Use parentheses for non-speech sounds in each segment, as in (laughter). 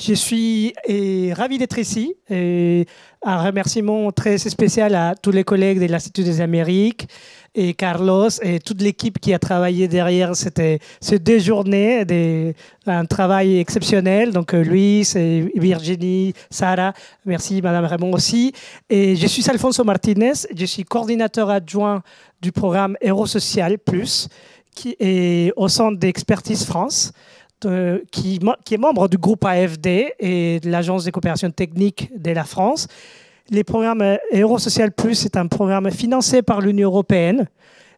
Je suis et, ravi d'être ici et un remerciement très spécial à tous les collègues de l'Institut des Amériques et Carlos et toute l'équipe qui a travaillé derrière c'était ces deux journées, des, un travail exceptionnel. Donc euh, Luis, et Virginie, Sarah, merci Madame Raymond aussi. Et je suis Alfonso Martinez, je suis coordinateur adjoint du programme Eurosocial Plus qui est au Centre d'expertise France. Euh, qui, est membre du groupe AFD et de l'Agence des coopérations techniques de la France. Les programmes euh, Eurosocial Plus est un programme financé par l'Union européenne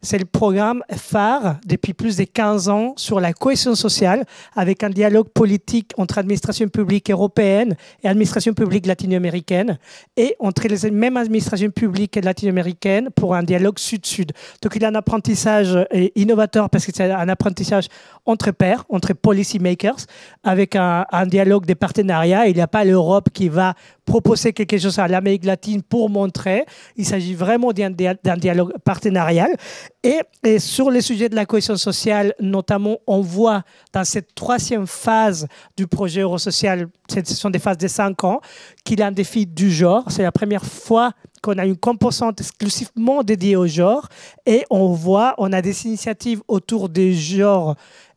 c'est le programme phare depuis plus de 15 ans sur la cohésion sociale avec un dialogue politique entre administration publique européenne et administration publique latino-américaine et entre les mêmes administrations publiques latino-américaines pour un dialogue sud-sud. Donc il y a un apprentissage euh, innovateur parce que c'est un apprentissage entre pairs, entre policy makers, avec un, un dialogue des partenariats. Il n'y a pas l'Europe qui va proposer quelque chose à l'Amérique latine pour montrer. Il s'agit vraiment d'un dialogue partenarial. Et, sur le sujet de la cohésion sociale, notamment, on voit dans cette troisième phase du projet eurosocial, ce sont des phases de cinq ans, qu'il y a un défi du genre. C'est la première fois qu'on a une composante exclusivement dédiée au genre. Et on voit, on a des initiatives autour des genres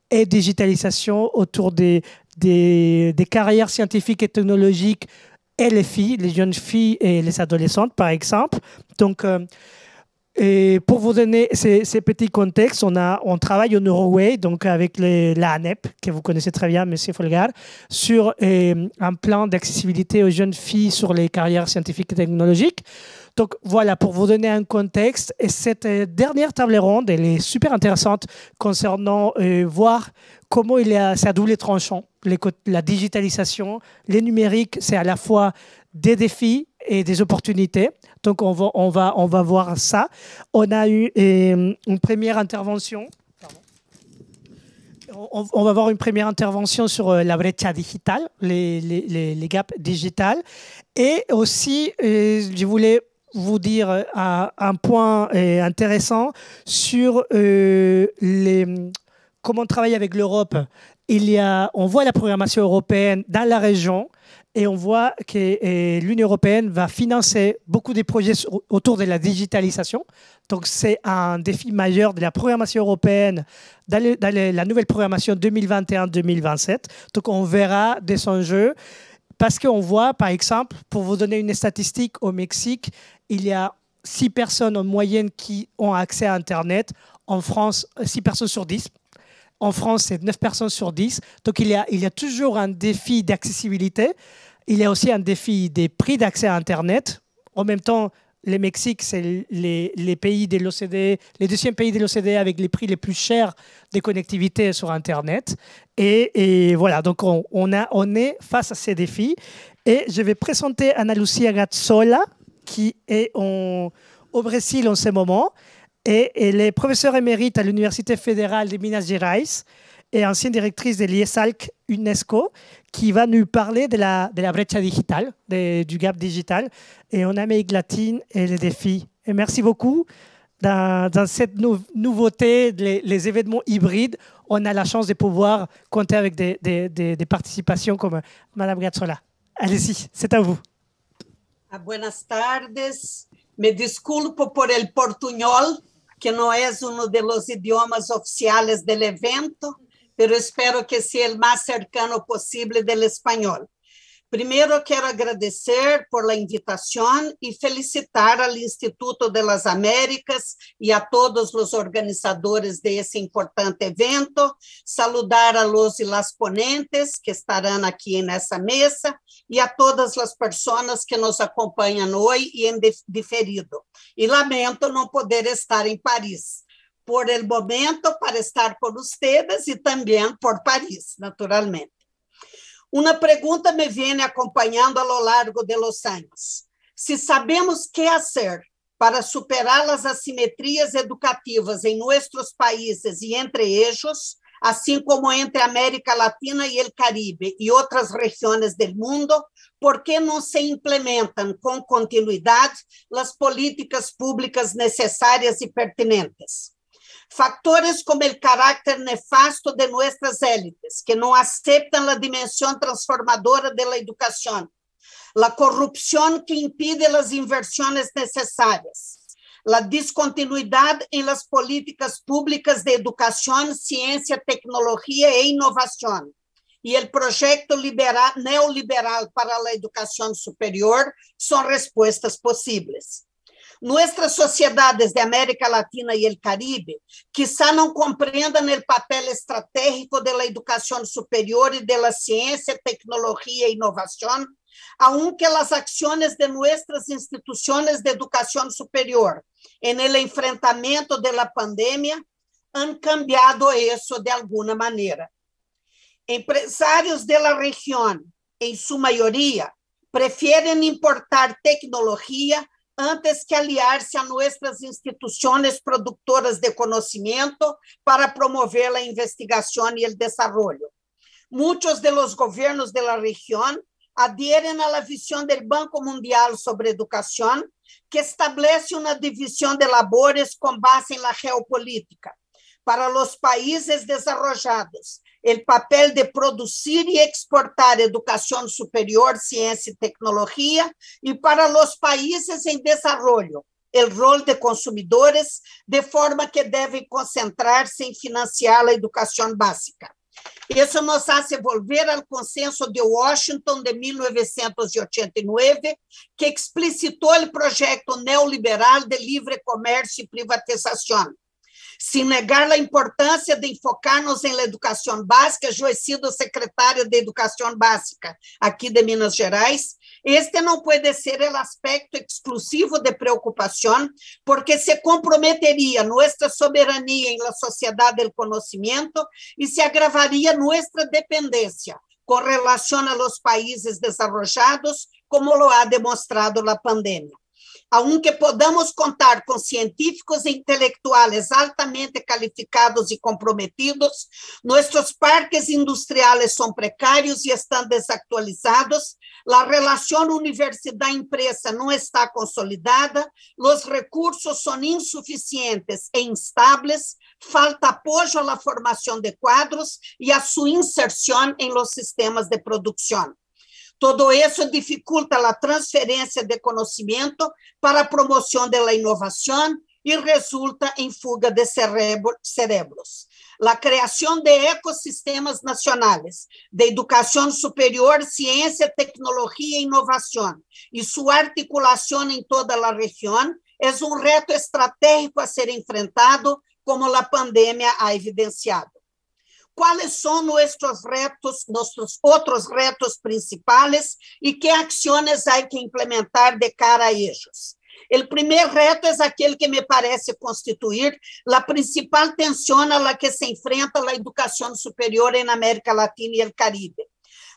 et digitalisation, autour des, des, carrières scientifiques et technologiques et les filles, les jeunes filles et les adolescentes, par exemple. Donc, euh, et pour vous donner ces, petits contextes, on, a, on travaille au Norway, donc avec les, la ANEP, que vous connaissez très bien, Monsieur Folgar, sur euh, un plan d'accessibilité aux jeunes filles sur les carrières scientifiques et technologiques. Donc voilà, pour vous donner un contexte, et cette euh, dernière table ronde, elle est super intéressante concernant euh, voir comment il y a, sa double tranchant, les, la digitalisation, les numériques, c'est à la fois des défis et des opportunités. Donc on va, on va, on va voir ça. On a eu euh, une première intervention. On, va voir une première intervention sur euh, la brecha digitale, les, les, les gaps digitales. Et aussi, euh, je voulais vous dire un point intéressant sur les, comment travailler avec l'Europe. Il y a, on voit la programmation européenne dans la région et on voit que euh, l'Union européenne va financer beaucoup des projets autour de la digitalisation. Donc c'est un défi majeur de la programmation européenne dans, la nouvelle programmation 2021-2027. Donc on verra des enjeux parce qu'on voit, par exemple, pour vous donner une statistique, au Mexique, il y a 6 personnes en moyenne qui ont accès à Internet. En France, 6 euh, personnes sur 10. En France, c'est 9 personnes sur 10. Donc il il y a toujours un défi d'accessibilité. Il y a aussi un défi des prix d'accès à Internet. En même temps, le Mexique, c'est les, les, pays de l'OCDE, les deuxièmes pays de l'OCDE avec les prix les plus chers des connectivités sur Internet. Et, voilà, donc on, est face à ces défis. Et je vais présenter Ana Lucia Gazzola, qui est au Brésil en ce moment. Et elle est professeure émérite à l'Université fédérale de Minas Gerais et ancienne directrice de l'IESALC UNESCO, qui va nous parler de la, de la brecha digitale, du gap digital, et en Amérique latine et les défis. Et merci beaucoup. Dans, cette nouveauté, les, événements hybrides, on a la chance de pouvoir compter avec des, des, participations comme Madame Gazzola. Allez-y, c'est à vous. Ah, buenas tardes. Me disculpo por el portuñol, que não é um dos idiomas oficiais do evento. pero espero que sea el más cercano posible del español. Primero quiero agradecer por la invitación y felicitar al Instituto de las Américas y a todos los organizadores de ese importante evento, saludar a los y las ponentes que estarán aquí en esa mesa y a todas las personas que nos acompañan hoy y en diferido. Y lamento no poder estar en París por el momento para estar con ustedes e também por Paris, naturalmente. Uma pergunta me vem acompanhando a lo largo de los años. se sabemos que fazer para superar as assimetrias educativas em nossos países e entre eixos, assim como entre América Latina e o Caribe e outras regiões do mundo, por que não se implementam com continuidade as políticas públicas necessárias e pertinentes? factores como o caráter nefasto de nossas élites, que não aceitam a dimensão transformadora de la a corrupção que impide as inversões necessárias, a descontinuidade em las políticas públicas de educação, ciência, tecnologia e inovação, e o projeto liberal, neoliberal para a educação superior são respostas possíveis. Nuestras sociedades de América Latina y el Caribe quizá no comprendan el papel estratégico de la educación superior y de la ciencia, tecnología e innovación, aunque las acciones de nuestras instituciones de educación superior en el enfrentamiento de la pandemia han cambiado eso de alguna manera. Empresarios de la región, en su mayoría, prefieren importar tecnología antes que aliar-se a nossas instituições productoras de conhecimento para promover la investigação e o desenvolvimento. Muitos de los governos de la región adhieren a la visión del Banco Mundial sobre Educación, que establece una división de labores con base en la geopolítica para los países desarrollados, o papel de produzir e exportar educação superior, ciência e tecnologia, e para os países em desenvolvimento, o rol de consumidores, de forma que devem concentrar-se em financiar a educação básica. Isso nos faz volver ao consenso de Washington de 1989, que explicitou o projeto neoliberal de livre comércio e privatização, sem negar a importância de enfocarmos em la básica, yo sido secretaria de educação Básica aqui de Minas Gerais, este não pode ser o aspecto exclusivo de preocupação, porque se comprometeria nossa soberania em la sociedade do conhecimento e se agravaria nossa dependência com relação a los países desarrollados, como lo ha demonstrado la pandemia aunque podamos contar com científicos e intelectuales altamente calificados e comprometidos, nossos parques industriais são precários e estão desactualizados, a relação universidade-empresa não está consolidada, os recursos são insuficientes e instáveis, falta apoio à formação de quadros e à sua inserção em los sistemas de produção. Todo isso dificulta a transferência de conhecimento para a promoção da inovação e resulta em fuga de cerebros. A criação de ecossistemas nacionais de educação superior, ciência, tecnologia e inovação e sua articulação em toda a região é um reto estratégico a ser enfrentado, como a pandemia ha evidenciado quais são nossos retos, nossos outros retos principais e que ações há que implementar de cara a eles. O primeiro reto é aquele que me parece constituir a principal tensão a la que se enfrenta a educação superior na América Latina e no Caribe.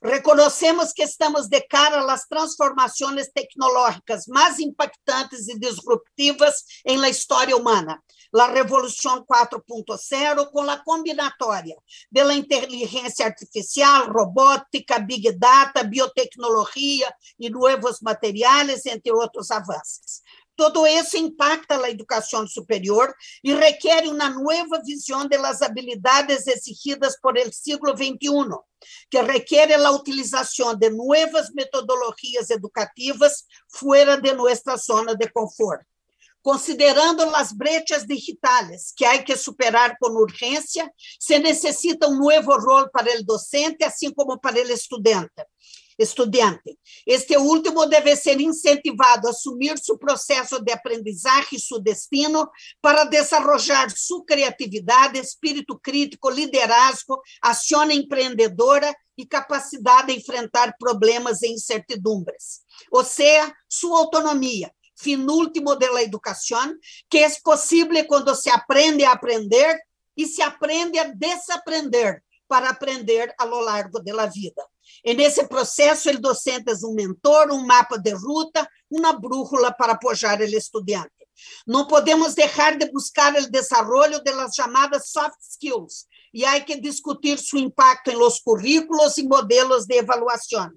Reconhecemos que estamos de cara às transformações tecnológicas mais impactantes e disruptivas em la história humana la revolução 4.0 com a combinatoria de inteligência artificial, robótica, big data, biotecnologia e novos materiais, entre outros avanços. Todo isso impacta a educação superior e requer uma nova visão das habilidades exigidas por el siglo XXI, que requer a utilização de novas metodologias educativas fora de nossa zona de conforto. Considerando as brechas digitais que há que superar com urgência, se necessita um novo rol para o docente, assim como para o estudante. Estudante. Este último deve ser incentivado a assumir seu processo de aprendizagem e seu destino para desenvolver sua criatividade, espírito crítico, liderazgo, ação empreendedora e capacidade de enfrentar problemas e incertidumbres. Ou seja, sua autonomia, finúltimo de la educação, que é possível quando se aprende a aprender e se aprende a desaprender para aprender a lo largo da vida. En nesse processo, o docente é um mentor, um mapa de ruta, uma brújula para apoiar o estudante. Não podemos deixar de buscar o desenvolvimento de las soft skills e há que discutir seu impacto em los currículos e modelos de avaliação.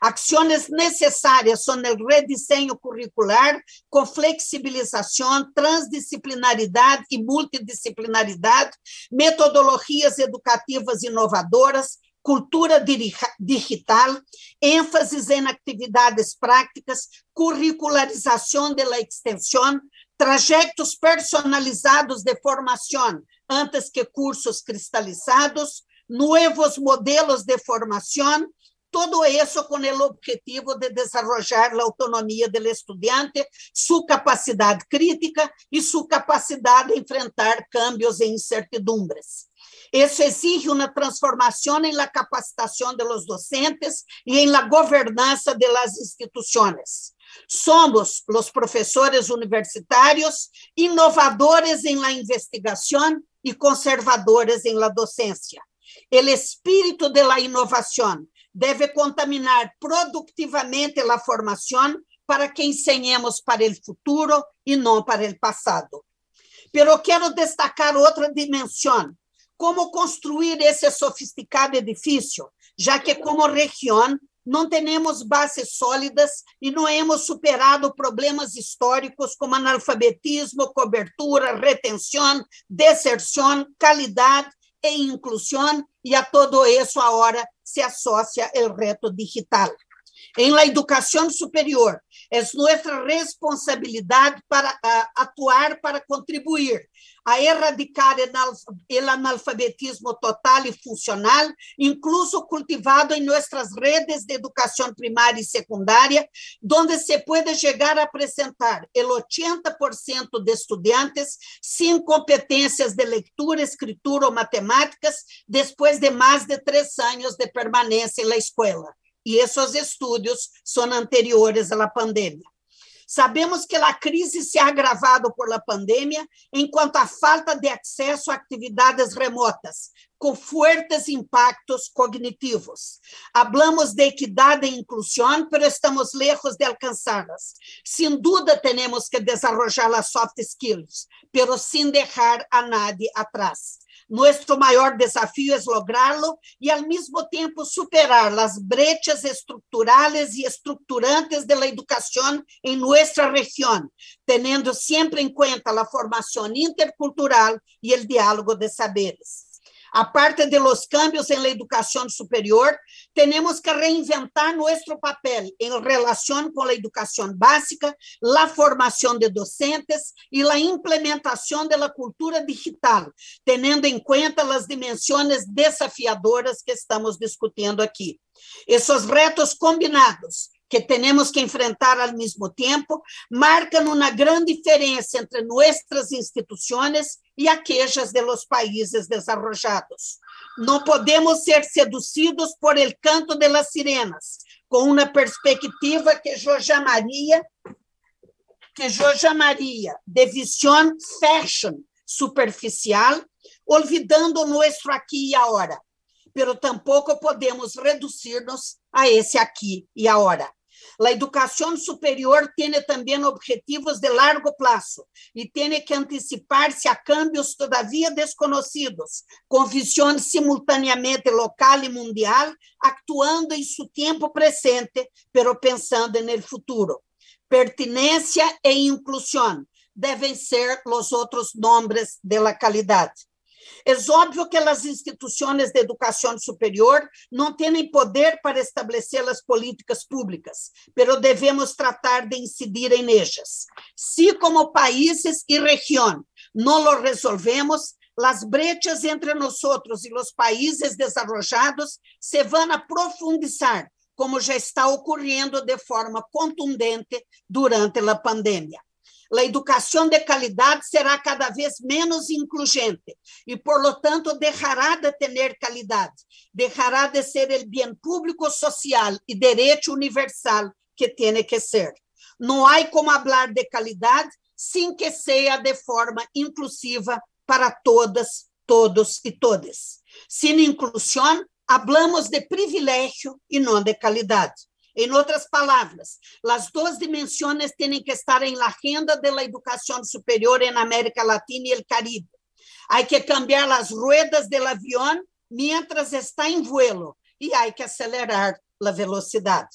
Acciones necessárias são o redesenho curricular, com flexibilização, transdisciplinaridade e multidisciplinaridade, metodologias educativas inovadoras, cultura digital, ênfases em atividades práticas, curricularização da extensão, trajetos personalizados de formação, antes que cursos cristalizados, novos modelos de formação, todo isso com o objetivo de desenvolver a autonomia do estudante, sua capacidade crítica e sua capacidade de enfrentar cambios e incertidumbres. Isso exige uma transformação em la capacitação de los docentes e em la gobernanza de las instituciones. Somos los profesores universitarios innovadores em la investigación e conservadores em la docencia. El espírito de la innovación deve contaminar produtivamente a formação para que ensinemos para o futuro e não para o passado. Pero quero destacar outra dimensão, como construir esse sofisticado edifício, já que como região não temos bases sólidas e não hemos superado problemas históricos como analfabetismo, cobertura, retenção, deserção, qualidade e inclusão, e a todo isso a hora se associa ao reto digital. Em la educação superior, é nossa responsabilidade para uh, atuar para contribuir a erradicar o analfabetismo total e funcional, incluso cultivado em nossas redes de educação primária e secundária, onde se pode chegar a apresentar o 80% de estudantes sem competências de leitura, escritura ou matemáticas depois de mais de três anos de permanência na la escuela. esses estudos são anteriores à pandemia. Sabemos que a crise se ha agravado por la pandemia, enquanto a falta de acesso a atividades remotas, com fortes impactos cognitivos. Hablamos de equidade e inclusão, mas estamos lejos de alcançá-las. Sem dúvida, temos que desarrollar las soft skills, pero sem deixar a nadie atrás. Nosso maior desafio é lograrlo e, ao mesmo tempo, superar as brechas estruturais e estruturantes da educação em nossa região, tendo sempre em conta a formação intercultural e o diálogo de saberes. Aparte de los cambios en la educación superior, tenemos que reinventar nuestro papel en relación con la educación básica, la formación de docentes y la implementación de la cultura digital, teniendo en cuenta las dimensiones desafiadoras que estamos discutiendo aquí. Esos retos combinados que temos que enfrentar ao mesmo tempo, marcam uma grande diferença entre nossas instituições e aquelas de dos países desarrollados. Não podemos ser seducidos por el canto de las sirenas, com uma perspectiva que eu chamaria que eu chamaria de visão fashion superficial, olvidando o nosso aqui e agora pero tampouco podemos reduzir-nos a esse aqui e agora. La educação superior tem também objetivos de largo plazo e tem que antecipar-se a cambios todavía desconocidos, con simultaneamente local e mundial, actuando em su tempo presente, pero pensando en el futuro. Pertinencia e inclusión deben ser los otros nombres de la calidad. É óbvio que as instituições de educação superior não têm poder para estabelecer as políticas públicas, pero devemos tratar de incidir em elas. Se si como países e região não lo resolvemos, as brechas entre nós e os países desarrollados se vão profundizar, como já está ocorrendo de forma contundente durante a pandemia a educação de qualidade será cada vez menos incluyente e, por lo tanto, deixará de ter qualidade, deixará de ser o bem público social e direito universal que tem que ser. Não há como falar de qualidade sem que seja de forma inclusiva para todas, todos e todas. Sem inclusão, hablamos de privilégio e não de qualidade. Em outras palavras, as duas dimensões têm que estar em la agenda de la educação superior em América Latina e el Caribe. Há que cambiar as ruedas del avião mientras está em vuelo e há que acelerar a velocidade.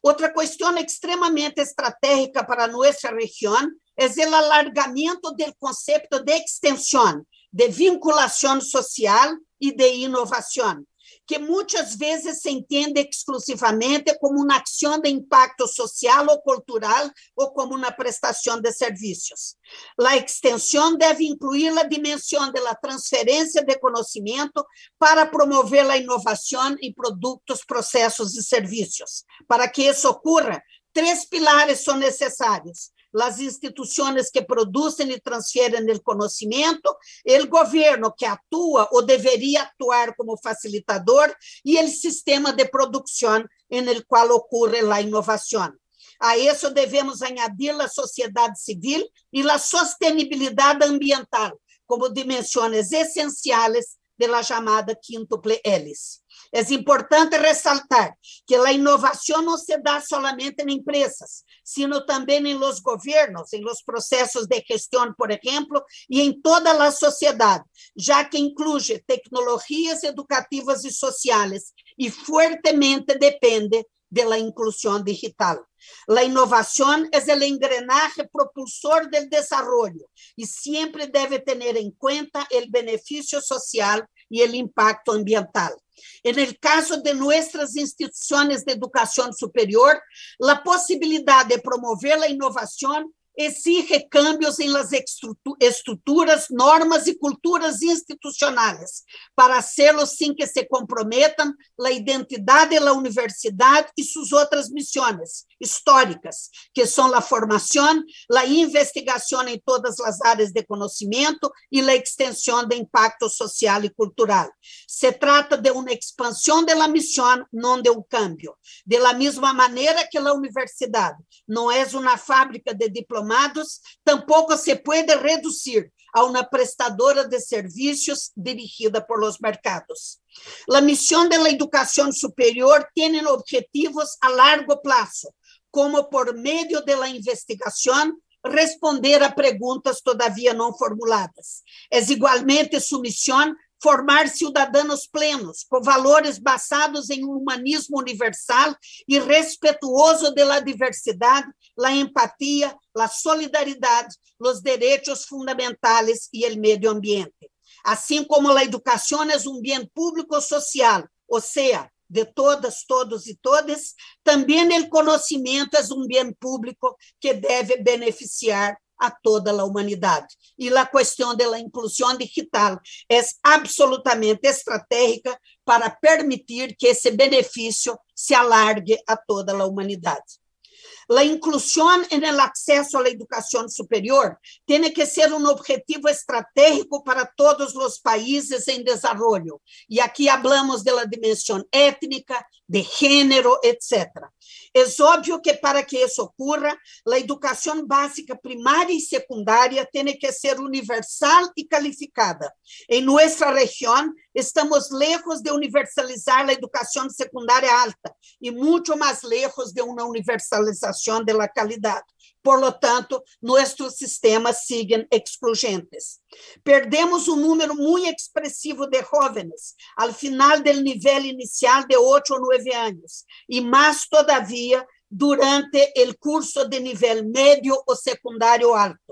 Outra questão extremamente estratégica para nossa região é o alargamento do conceito de extensão, de vinculação social e de inovação que muitas vezes se entende exclusivamente como uma ação de impacto social ou cultural ou como uma prestação de serviços. A extensão deve incluir a dimensão da transferência de conhecimento para promover a inovação em produtos, processos e serviços. Para que isso ocorra, três pilares são necessários: as instituições que produzem e transferem o conhecimento, o governo que atua ou deveria atuar como facilitador e o sistema de produção em qual ocorre a inovação. A isso devemos añadir a sociedade civil e a sustentabilidade ambiental como dimensões essenciais da chamada quíntuple hélice. É importante ressaltar que a inovação não se dá solamente em empresas, sino também em los governos, em los processos de gestão, por exemplo, e em toda a sociedade, já que inclui tecnologias educativas e sociais e fortemente depende da inclusão digital. A inovação é o engrenagem propulsor do desenvolvimento e sempre deve ter em conta o benefício social e o impacto ambiental. En el caso de nuestras instituciones de educación superior, la posibilidad de promover la innovación exige cambios en las estructuras, normas y culturas institucionales para hacerlo sin que se comprometan la identidad de la universidad y sus otras misiones, históricas, que são la formação, la investigação em todas as áreas de conhecimento e la extensão de impacto social e cultural. Se trata de uma expansão da missão, não de um cambio. De la maneira que la universidade não é uma fábrica de diplomados, tampouco se pode reduzir a uma prestadora de serviços dirigida por los mercados. La missão da educação superior tem objetivos a largo plazo, como por meio da investigação responder a perguntas todavia não formuladas. É igualmente sua missão formar cidadãos plenos, com valores basados em um humanismo universal e respetuoso da diversidade, da empatia, da solidariedade, os direitos fundamentais e o meio ambiente. Assim como a educação é um bem público social, ou seja, de todas, todos e todas, também o conhecimento é um bem público que deve beneficiar a toda a humanidade. E a questão da inclusão digital é absolutamente estratégica para permitir que esse benefício se alargue a toda a humanidade. La inclusión en el acceso a la educación superior tiene que ser un objetivo estratégico para todos los países en desarrollo. Y aquí hablamos de la dimensión étnica, de género, etc. Es é óbvio que para que isso ocorra, a educação básica, primária e secundária tem que ser universal e calificada. Em nossa região, estamos lejos de universalizar a educação secundária alta e muito mais lejos de uma universalização de la calidade. Por lo tanto, nossos sistemas siguen excluyentes. Perdemos um número muito expressivo de jovens al final do nível inicial de 8 ou 9 anos, e mais todavia durante o curso de nível médio ou secundário alto.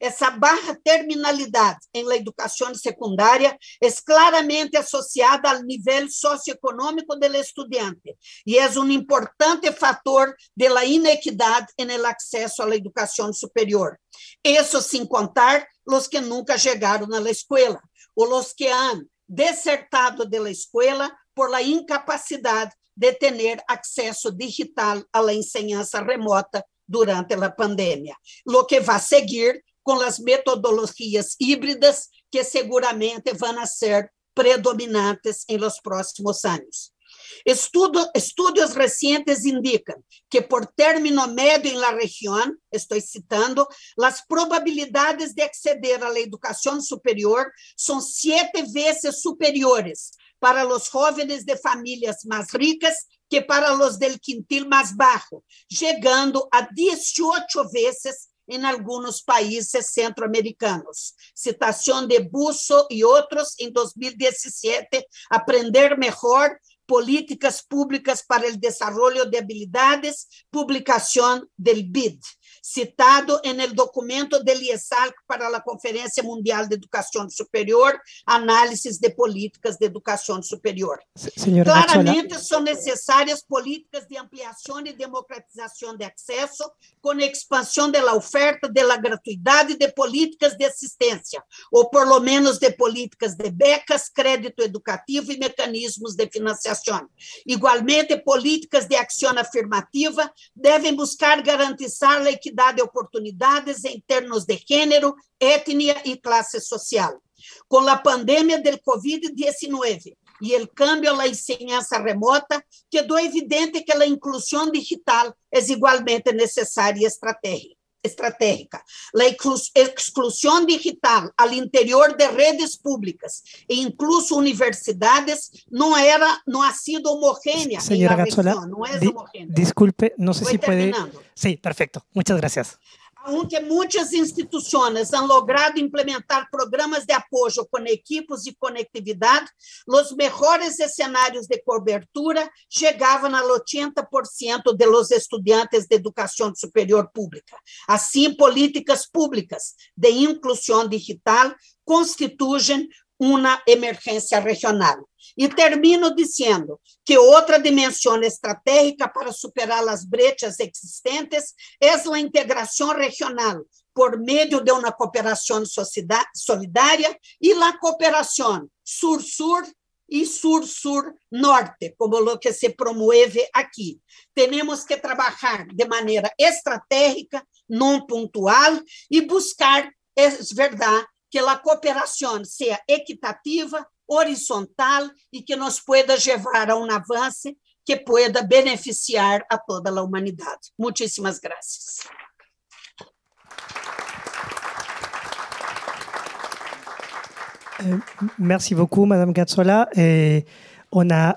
Essa barra terminalidade em la educação secundária é claramente associada ao nível socioeconômico do estudante e é um importante fator da inequidade en el acesso à educação superior. Isso sem contar os que nunca chegaram na escola, ou os que han desertado de la escola por la incapacidade de ter acesso digital à enseñanza remota durante a pandemia. Lo que vai seguir com as metodologias híbridas que seguramente vão ser predominantes em los próximos anos. Estudo, estudos recientes indicam que, por término médio em la região, estou citando, as probabilidades de acceder à educação superior são sete vezes superiores para os jovens de famílias mais ricas que para os del quintil mais baixo, chegando a 18 vezes en algunos países centroamericanos. Citación de Busso y otros en 2017, Aprender Mejor, Políticas Públicas para el Desarrollo de Habilidades, publicación del BID. citado no documento del para a conferência Mundial de educação Superior, análises de Políticas de educação Superior. Señora Claramente são necessárias políticas de ampliação e democratização de acesso, com expansão da oferta, da gratuidade e de políticas de assistência, ou por lo menos de políticas de becas, crédito educativo e mecanismos de financiação. Igualmente, políticas de ação afirmativa devem buscar garantizar a equidade igualdade de oportunidades em termos de Gênero, etnia e classe social. com a pandemia do COVID-19 e o cambio à la remota, quedó evidente que a inclusão digital é igualmente necessária e estratégica. estratégica, la exclusión digital al interior de redes públicas e incluso universidades no era, no ha sido homogénea. Señora Gazzola, disculpe, no sé si puede. Sí, perfecto. Muchas gracias. que é muitas instituições han logrado implementar programas de apoio com equipos e conectividade, os melhores escenários de cobertura chegavam a 80% de los estudiantes de educação superior pública. Assim, políticas públicas de inclusão digital constituem uma emergência regional. E termino dizendo que outra dimensão estratégica para superar as brechas existentes é a integração regional por meio de uma cooperação solidária e la cooperação sur-sur e sur-sur-norte, como o que se promove aqui. Temos que trabalhar de maneira estratégica, não pontual, e buscar, é verdade, que a cooperação seja equitativa, horizontal e que nos pueda levar a um avanço que pueda beneficiar a toda a humanidade. Muitíssimas graças. Eh, merci beaucoup, Madame Gazzola. Et... Eh, On a,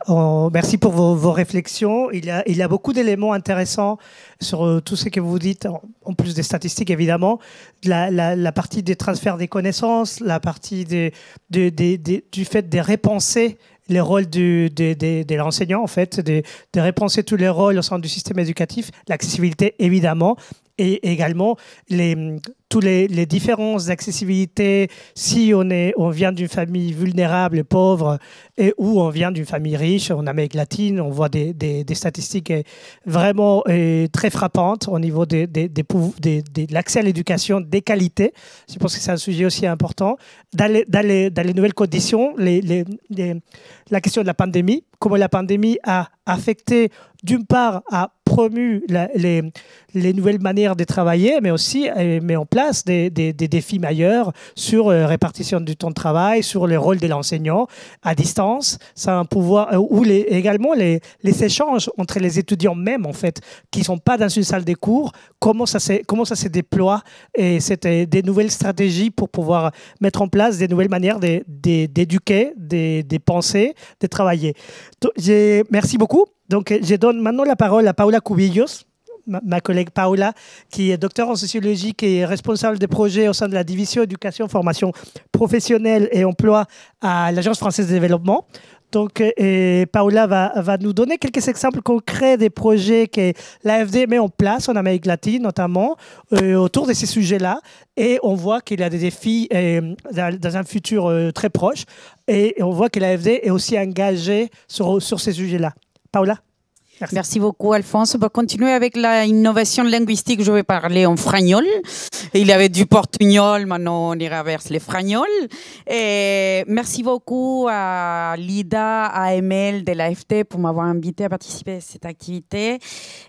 merci pour vos, réflexions. Il y a, il a beaucoup d'éléments intéressants sur euh, tout ce que vous dites, en, plus des statistiques évidemment, la, partie des transferts des connaissances, la partie des, du fait de repenser les rôles du, de, l'enseignant, en fait, de, de repenser tous les rôles au sein du système éducatif, l'accessibilité évidemment, et également les, toutes les, les différences d'accessibilité, si on, est, on vient d'une famille vulnérable et pauvre, et ou on vient d'une famille riche, en Amérique latine, on voit des, des, statistiques vraiment très frappantes au niveau de, l'accès à l'éducation, des qualités. Je pense que c'est un sujet aussi important. Dans les, dans les nouvelles conditions, les, la question de la pandémie, comment la pandémie a affecté, d'une part, a promu les, nouvelles manières de travailler, mais aussi mis en place des, défis des, sur la euh, répartition du temps de travail, sur le rôle de l'enseignant à distance, ça un pouvoir, euh, ou les, également les, les, échanges entre les étudiants même, en fait, qui ne sont pas dans une salle de cours, comment ça, comment ça se déploie et c'était euh, des nouvelles stratégies pour pouvoir mettre en place des nouvelles manières d'éduquer, de, penser, de travailler. merci beaucoup. Donc, je donne maintenant la parole à Paula Cubillos ma collègue Paola, qui est docteur en sociologie, qui est responsable des projets au sein de la division éducation, formation professionnelle et emploi à l'Agence française de développement. Donc, euh, et Paola va, nous donner quelques exemples concrets des projets que l'AFD met en place en Amérique latine, notamment euh, autour de ces sujets-là. Et on voit qu'il y a des défis euh, dans un futur très proche. Et on voit que l'AFD est aussi engagée sur ces sujets-là. Paola Merci. beaucoup, Alphonse. va continuer avec l'innovation linguistique, je vais parler en fragnol. Il y avait du portugnol, maintenant on y reverse les fragnols. Et merci beaucoup à Lida, à Emel de l'AFT pour m'avoir invité à participer à cette activité.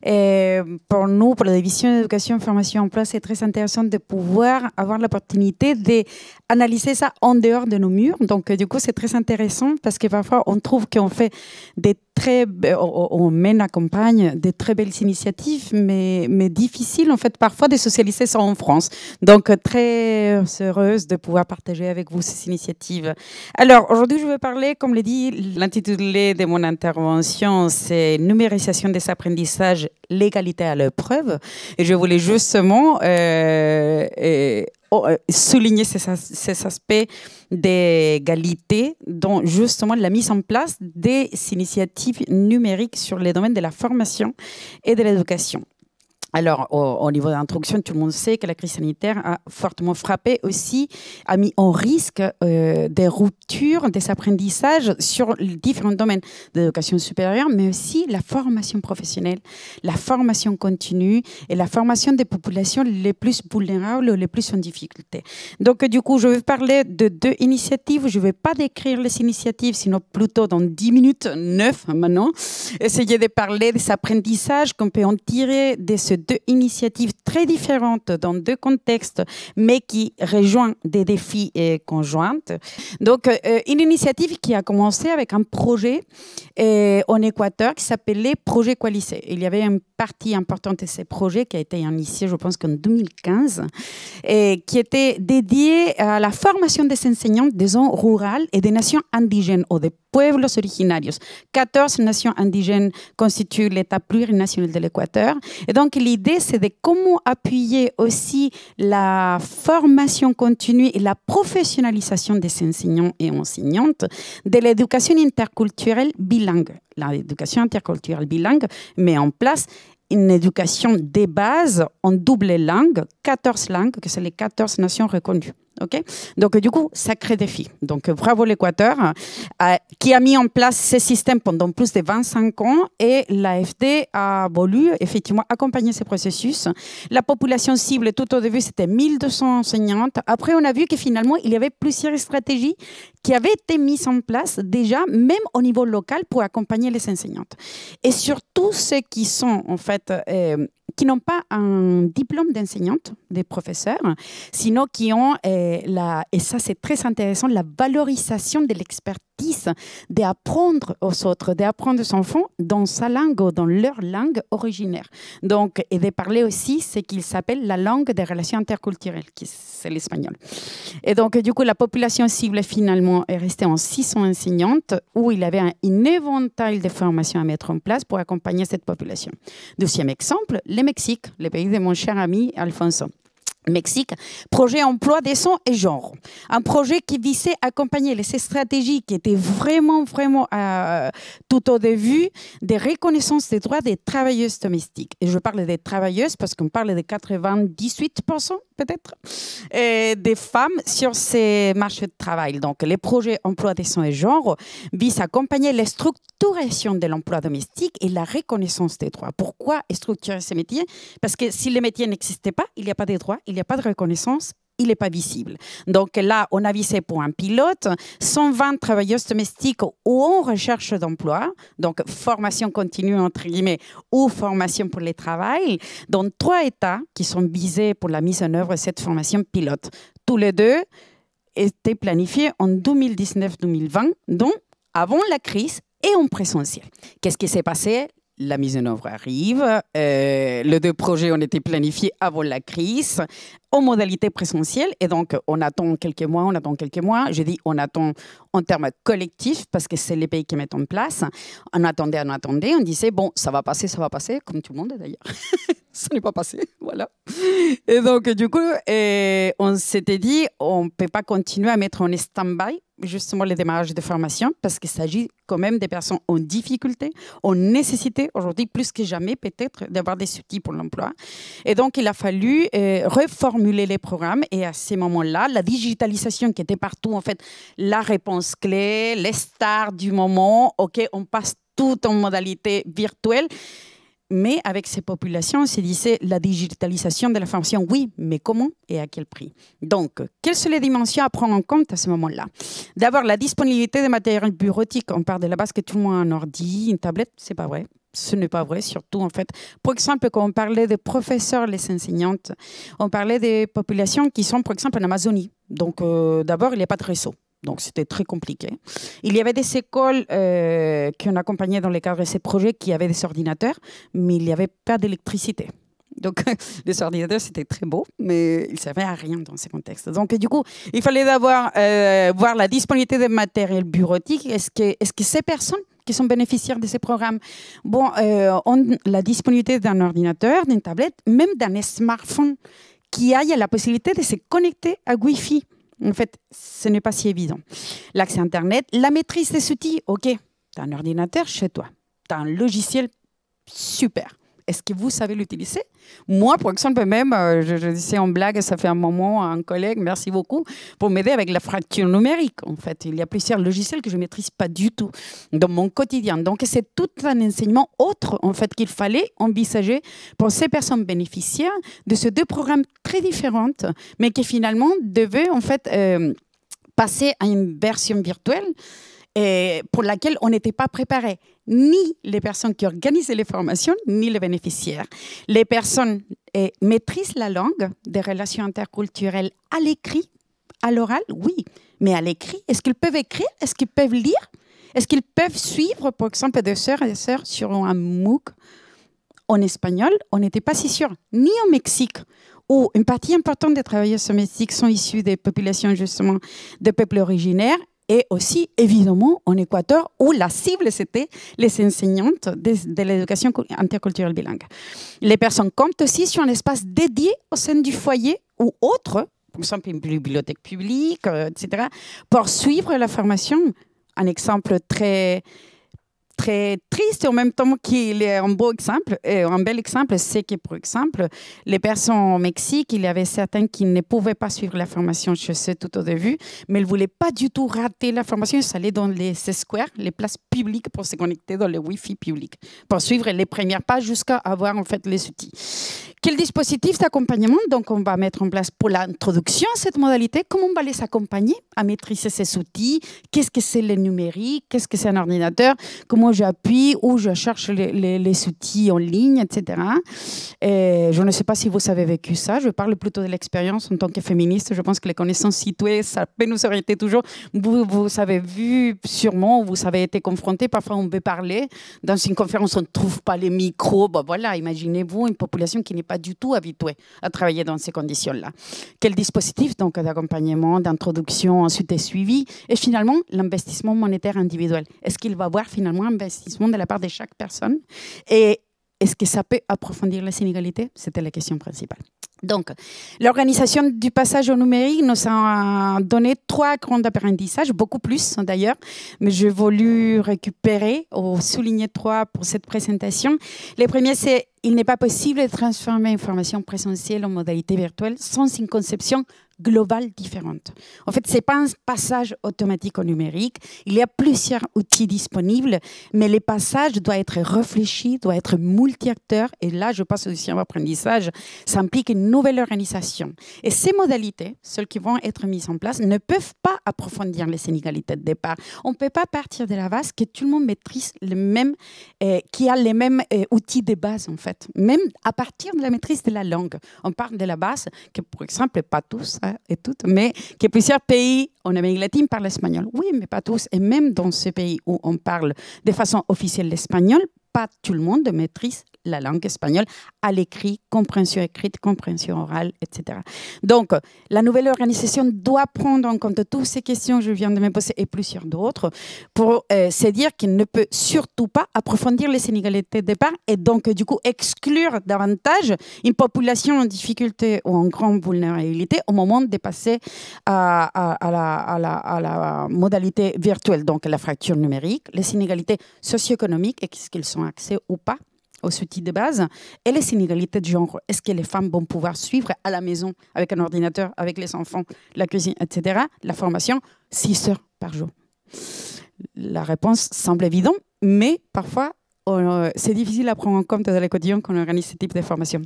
Et pour nous, pour la division éducation, formation, emploi, c'est très intéressant de pouvoir avoir l'opportunité d'analyser ça en dehors de nos murs. Donc, euh, du coup, c'est très intéressant parce que parfois, on trouve qu'on fait des très, euh, on mène, campagne de très belles initiatives, mais, mais difficile en fait parfois de socialiser ça en France. Donc euh, très euh, heureuse de pouvoir partager avec vous ces initiatives. Alors aujourd'hui, je vais parler, comme l'a dit l'intitulé de mon intervention, c'est numérisation des apprentissages, l'égalité à l'épreuve. Et je voulais justement Oh, euh, souligner ces, aspects d'égalité dont justement la mise en place des initiatives numériques sur les domaines de la formation et de l'éducation. Alors, au, niveau d'introduction, tout le monde sait que la crise sanitaire a fortement frappé aussi, a mis en risque euh, des ruptures, des apprentissages sur différents domaines de l'éducation supérieure, mais aussi la formation professionnelle, la formation continue et la formation des populations les plus vulnérables les plus en difficulté. Donc, du coup, je vais parler de deux initiatives. Je ne vais pas décrire les initiatives, sinon plutôt dans 10 minutes, 9 maintenant, essayer de parler des apprentissages qu'on peut en tirer de ce deux initiatives très différentes dans deux contextes, mais qui rejoignent des défis euh, conjoints. Donc, euh, euh, une initiative qui a commencé avec un projet en Équateur qui s'appelait Projet Qualicé. Il y avait une partie importante de ce projet qui a été initié, je pense qu'en 2015, et qui était dédié à la formation des enseignants des zones rurales et des nations indigènes au départ pueblos originarios. 14 nations indigènes constituent l'État plurinational de l'Équateur. Et donc l'idée, c'est de comment appuyer aussi la formation continue et la professionnalisation des enseignants et enseignantes de eh, l'éducation interculturelle bilingue. L'éducation interculturelle bilingue met en place une éducation des bases en double langue, 14 langues, que c'est les 14 nations reconnues. Donc, du coup, sacré défi. Donc, bravo l'Équateur euh, qui a mis en place ces systèmes pendant plus de 25 ans et l'AFD a voulu effectivement accompagner ces processus. La population cible, tout au début, c'était 1200 enseignantes. Après, on a vu que finalement, il y avait plusieurs stratégies qui avaient été mises en place déjà, même au niveau local, pour accompagner les enseignantes. Et surtout, ceux qui sont en fait... Euh, qui n'ont pas un diplôme d'enseignante, de professeur, sinon qui ont, eh, la, et ça c'est très intéressant, la valorisation de l'expertise d'apprendre aux autres, d'apprendre son enfant dans sa langue ou dans leur langue originaire. Donc, et de parler aussi ce qu'il s'appelle la langue des relations interculturelles, qui c'est l'espagnol. Et donc, du coup, la population cible finalement est restée en 600 enseignantes, où il avait un, un éventail de formations à mettre en place pour accompagner cette population. Deuxième exemple, le Mexique, le pays de mon cher ami Alfonso. Mexique, projet emploi des sons et genre. Un projet qui visait à accompagner les stratégies qui étaient vraiment, vraiment euh, tout au début des reconnaissances des droits des travailleuses domestiques. Et je parle des travailleuses parce qu'on parle de 98% peut-être, euh, des femmes sur ces marchés de travail. Donc, les projets emploi des soins et genre visent à accompagner la structuration de l'emploi domestique et la reconnaissance des droits. Pourquoi structurer ces métiers Parce que si les métiers n'existaient pas, il n'y a pas de droits, il n'y a pas de reconnaissance il n'est pas visible. Donc là, on a visé pour un pilote 120 travailleuses domestiques ou en recherche d'emploi, donc formation continue entre guillemets ou formation pour le travail, dans trois États qui sont visés pour la mise en œuvre de cette formation pilote. Tous les deux étaient planifiés en 2019-2020, donc avant la crise et en présentiel. Qu'est-ce qui s'est passé la mise en œuvre arrive. Euh, les deux projets ont été planifiés avant la crise, en modalité présentielle. Et donc, on attend quelques mois, on attend quelques mois. Je dis on attend en termes collectifs, parce que c'est les pays qui mettent en place. On attendait, on attendait, on disait, bon, ça va passer, ça va passer, comme tout le monde d'ailleurs. (laughs) ça n'est pas passé, (laughs) voilà. Et donc, du coup, euh, on s'était dit, on ne peut pas continuer à mettre en stand-by justement les démarrages de formation parce qu'il s'agit quand même des personnes en difficulté, en nécessité aujourd'hui plus que jamais peut-être d'avoir des outils pour l'emploi. Et donc il a fallu euh, reformuler les programmes et à ce moment là la digitalisation qui était partout en fait la réponse clé, les stars du moment, ok, on passe tout en modalité virtuelle mais avec ces populations, c'est se disait la digitalisation de la formation, oui, mais comment et à quel prix Donc, quelles sont les dimensions à prendre en compte à ce moment-là D'abord, la disponibilité des matériels bureautiques. On part de la base que tout le monde a un ordi, une tablette, c'est pas vrai ce n'est pas vrai, surtout en fait. Par exemple, quand on parlait des professeurs, les enseignantes, on parlait des populations qui sont, par exemple, en Amazonie. Donc, euh, d'abord, il n'y a pas de réseau. Donc, c'était très compliqué. Il y avait des écoles euh, qui qu'on accompagnait dans le cadre de ces projets qui avaient des ordinateurs, mais il n'y avait pas d'électricité. Donc, (laughs) les ordinateurs, c'était très beau, mais ils ne servaient à rien dans ces contextes. Donc, du coup, il fallait avoir, euh, voir la disponibilité des matériels bureautiques. Est-ce que, ces personnes qui sont bénéficiaires de ces programmes euh, ont la disponibilité d'un ordinateur, d'une tablette, même d'un smartphone qui aille la possibilité de se connecter à Wi-Fi en fait, ce n'est pas si évident. L'accès Internet, la maîtrise des outils, ok, tu as un ordinateur chez toi, tu as un logiciel super est-ce que vous savez l'utiliser Moi, pour exemple, même, euh, je, disais en blague, ça fait un moment, un collègue, merci beaucoup, pour m'aider avec la fracture numérique. En fait, il y a plusieurs logiciels que je ne maîtrise pas du tout dans mon quotidien. Donc, c'est tout un enseignement autre, en fait, qu'il fallait envisager pour ces personnes bénéficiaires de ces deux programmes très différents, mais qui finalement devaient, en fait, euh, passer à une version virtuelle et pour laquelle on n'était pas préparé ni les personnes qui organisent les formations, ni les bénéficiaires. Les personnes eh, maîtrisent la langue des relations interculturelles à l'écrit, à l'oral, oui, mais à l'écrit, est-ce qu'ils peuvent écrire Est-ce qu'ils peuvent lire Est-ce qu'ils peuvent suivre, par exemple, des sœurs et des sœurs sur un MOOC en espagnol On n'était pas si sûr, ni au Mexique où une partie importante des travailleurs domestiques sont issus des populations justement de peuples originaires et aussi évidemment en Équateur où la cible c'était les enseignantes de, l'éducation interculturelle bilingue. Les personnes comptent aussi sur un espace dédié au sein du foyer ou autre, par exemple une bibliothèque publique, euh, etc., pour suivre la formation. Un exemple très très triste et en même temps qu'il est un beau exemple, euh, un bel exemple, c'est que, par exemple, les personnes au Mexique, il y avait certains qui ne pouvaient pas suivre la formation je sais tout au début, mais ils ne voulaient pas du tout rater la formation. Ils allaient dans les squares, les places publiques pour se connecter dans le Wi-Fi public, pour suivre les premières pages jusqu'à avoir en fait les outils. Quel dispositif d'accompagnement donc on va mettre en place pour l'introduction à cette modalité Comment on va les accompagner à maîtriser ces outils Qu'est-ce que c'est le numérique Qu'est-ce que c'est un ordinateur Comment j'appuie Où je cherche les, outils en ligne, etc. Et je ne sais pas si vous avez vécu ça. Je parle plutôt de l'expérience en tant que féministe. Je pense que les connaissances situées, ça peut nous orienter toujours. Vous, avez vu sûrement, vous avez été confronté. Parfois, on veut parler dans une conférence, on ne trouve pas les micros. voilà, imaginez-vous une population qui n'est pas pas du tout habitué à travailler dans ces conditions-là. Quel dispositif donc d'accompagnement, d'introduction, ensuite de suivi et finalement l'investissement monétaire individuel. Est-ce qu'il va y avoir finalement un investissement de la part de chaque personne et est-ce que ça peut approfondir les inégalités C'était la question principale. Donc, l'organisation du passage au numérique nous a donné trois grands apprentissages, beaucoup plus d'ailleurs, mais j'ai voulu récupérer ou souligner trois pour cette présentation. Le premier, c'est il n'est pas possible de transformer une formation présentielle en modalité virtuelle sans une conception globale différente. En fait, ce n'est pas un passage automatique au numérique. Il y a plusieurs outils disponibles, mais le passage doit être réfléchi, doit être multi-acteur. Et là, je passe aussi un apprentissage. Ça implique une nouvelle organisation. Et ces modalités, celles qui vont être mises en place, ne peuvent pas approfondir les inégalités de départ. On ne peut pas partir de la base que tout le monde maîtrise les mêmes, euh, qui a les mêmes euh, outils de base, en fait. Même à partir de la maîtrise de la langue. On parle de la base que, par exemple, pas tous hein, et toutes, mais que plusieurs pays en Amérique latine parlent espagnol. Oui, mais pas tous. Et même dans ces pays où on parle de façon officielle l'espagnol, pas tout le monde maîtrise la langue espagnole à l'écrit, compréhension écrite, compréhension orale, etc. Donc, la nouvelle organisation doit prendre en compte toutes ces questions que je viens de me poser et plusieurs d'autres pour euh, se dire qu'il ne peut surtout pas approfondir les inégalités de départ et donc, du coup, exclure davantage une population en difficulté ou en grande vulnérabilité au moment de passer euh, à, la, la, modalité virtuelle, donc la fracture numérique, les inégalités socio-économiques et qu'est-ce qu'ils sont accès ou pas aux outils de base et les inégalités de genre. Est-ce que les femmes vont pouvoir suivre à la maison avec un ordinateur, avec les enfants, la cuisine, etc., la formation, 6 heures par jour La réponse semble évidente, mais parfois, euh, c'est difficile à prendre en compte dans les quotidien qu'on organise ce type de formation.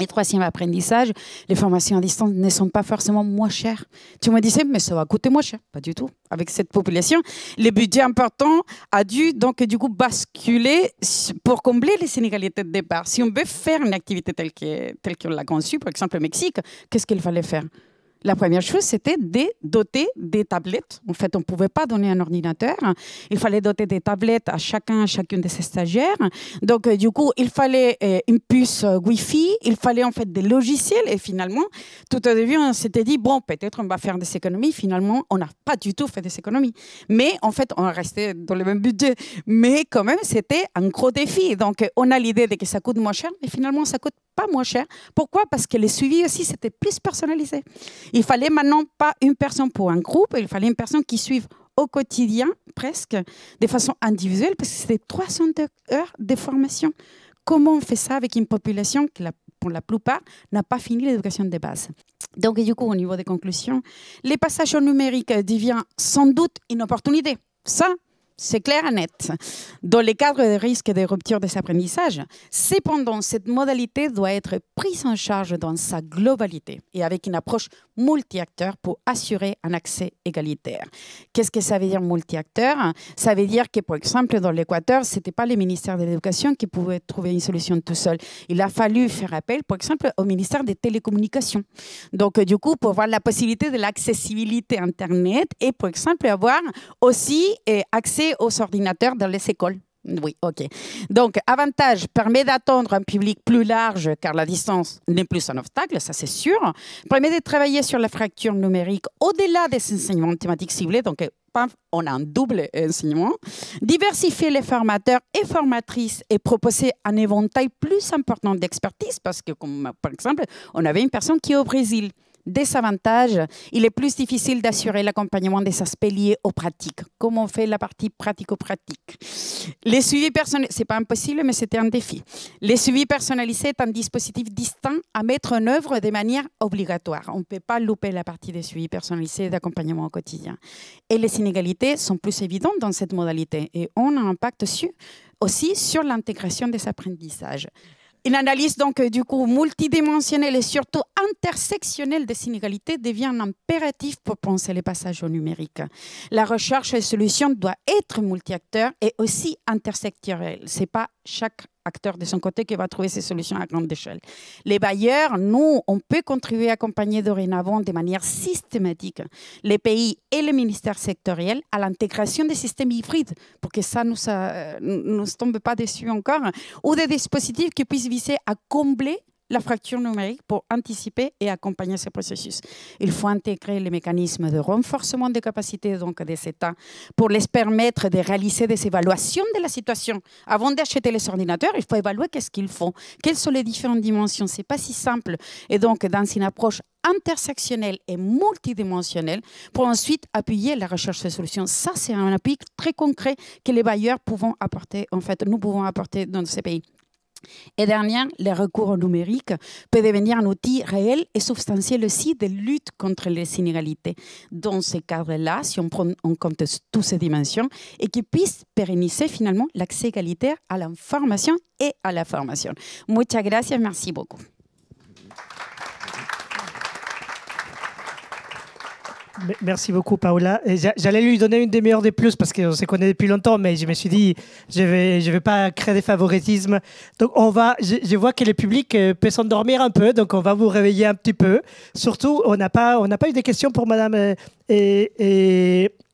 Et troisième apprentissage, les formations à distance ne sont pas forcément moins chères. Tu me disais, mais ça va coûter moins cher. Pas du tout. Avec cette population, le budget important a dû donc du coup basculer pour combler les inégalités de départ. Si on veut faire une activité telle qu'on telle qu l'a conçue, par exemple au Mexique, qu'est-ce qu'il fallait faire la première chose, c'était de doter des tablettes. En fait, on ne pouvait pas donner un ordinateur. Il fallait doter des tablettes à chacun, à chacune de ces stagiaires. Donc, euh, du coup, il fallait euh, une puce euh, Wi-Fi, il fallait en fait des logiciels. Et finalement, tout au début, on s'était dit, bon, peut-être on va faire des économies. Finalement, on n'a pas du tout fait des économies. Mais en fait, on resté dans le même budget. Mais quand même, c'était un gros défi. Donc, on a l'idée que ça coûte moins cher, mais finalement, ça coûte pas moins cher. Pourquoi Parce que les suivis aussi, c'était plus personnalisé. Il fallait maintenant pas une personne pour un groupe, il fallait une personne qui suive au quotidien, presque, de façon individuelle, parce que c'était 300 heures de formation. Comment on fait ça avec une population qui, pour la plupart, n'a pas fini l'éducation de base Donc, du coup, au niveau des conclusions, les passages au numérique deviennent sans doute une opportunité. Ça, c'est clair et net, dans le cadre des risques de rupture des apprentissages. Cependant, cette modalité doit être prise en charge dans sa globalité et avec une approche multi acteurs pour assurer un accès égalitaire. Qu'est-ce que ça veut dire multi acteurs Ça veut dire que, par exemple, dans l'Équateur, ce n'était pas le ministère de l'Éducation qui pouvait trouver une solution tout seul. Il a fallu faire appel, par exemple, au ministère des Télécommunications. Donc, euh, du coup, pour avoir la possibilité de l'accessibilité Internet et, par exemple, avoir aussi euh, accès aux ordinateurs dans les écoles. Oui, ok. Donc, avantage, permet d'attendre un public plus large car la distance n'est plus un obstacle, ça c'est sûr. Permet de travailler sur la fracture numérique au-delà des enseignements thématiques ciblés, donc on a un double enseignement. Diversifier les formateurs et formatrices et proposer un éventail plus important d'expertise parce que, comme par exemple, on avait une personne qui est au Brésil des avantages, il est plus difficile d'assurer l'accompagnement des aspects liés aux pratiques. Comment on fait la partie pratico-pratique Les suivis personnalisés, c'est pas impossible, mais c'était un défi. Les suivis personnalisés est un dispositif distinct à mettre en œuvre de manière obligatoire. On ne peut pas louper la partie des suivis personnalisés et d'accompagnement au quotidien. Et les inégalités sont plus évidentes dans cette modalité et ont un impact aussi sur l'intégration des apprentissages. Une analyse donc euh, du coup multidimensionnelle et surtout intersectionnelle des inégalités devient un impératif pour penser les passages au numérique. La recherche et solution doit être multiacteur et aussi Ce C'est pas chaque acteur de son côté qui va trouver ces solutions à grande échelle. Les bailleurs, nous, on peut contribuer à accompagner dorénavant de manière systématique les pays et les ministères sectoriels à l'intégration des systèmes hybrides pour que ça ne euh, nous, nous, tombe pas dessus encore, ou des dispositifs qui puissent viser à combler la fracture numérique pour anticiper et accompagner ces processus. Il faut intégrer les mécanismes de renforcement des capacités donc, des États pour les permettre de réaliser des évaluations de la situation. Avant d'acheter les ordinateurs, il faut évaluer qu'est-ce qu'ils font, quelles sont les différentes dimensions. Ce n'est pas si simple. Et donc, dans une approche intersectionnelle et multidimensionnelle pour ensuite appuyer la recherche de solutions. Ça, c'est un appui très concret que les bailleurs pouvons apporter, en fait, nous pouvons apporter dans ces pays. Et dernière, les recours numériques peuvent devenir un outil réel et substantiel aussi de lutte contre les inégalités. Dans ce cadre-là, si on prend en compte toutes ces dimensions, et qui puisse pérenniser finalement l'accès égalitaire à l'information et à la formation. Muchas gracias, merci beaucoup. Merci beaucoup, Paola. J'allais lui donner une des meilleures des plus parce qu'on se connaît depuis longtemps, mais je me suis dit, je ne vais, je vais pas créer des favoritismes. Donc, on va, je, vois que le public euh, peut s'endormir un peu, donc on va vous réveiller un petit peu. Surtout, on n'a pas, on pas eu des questions pour Madame euh, et,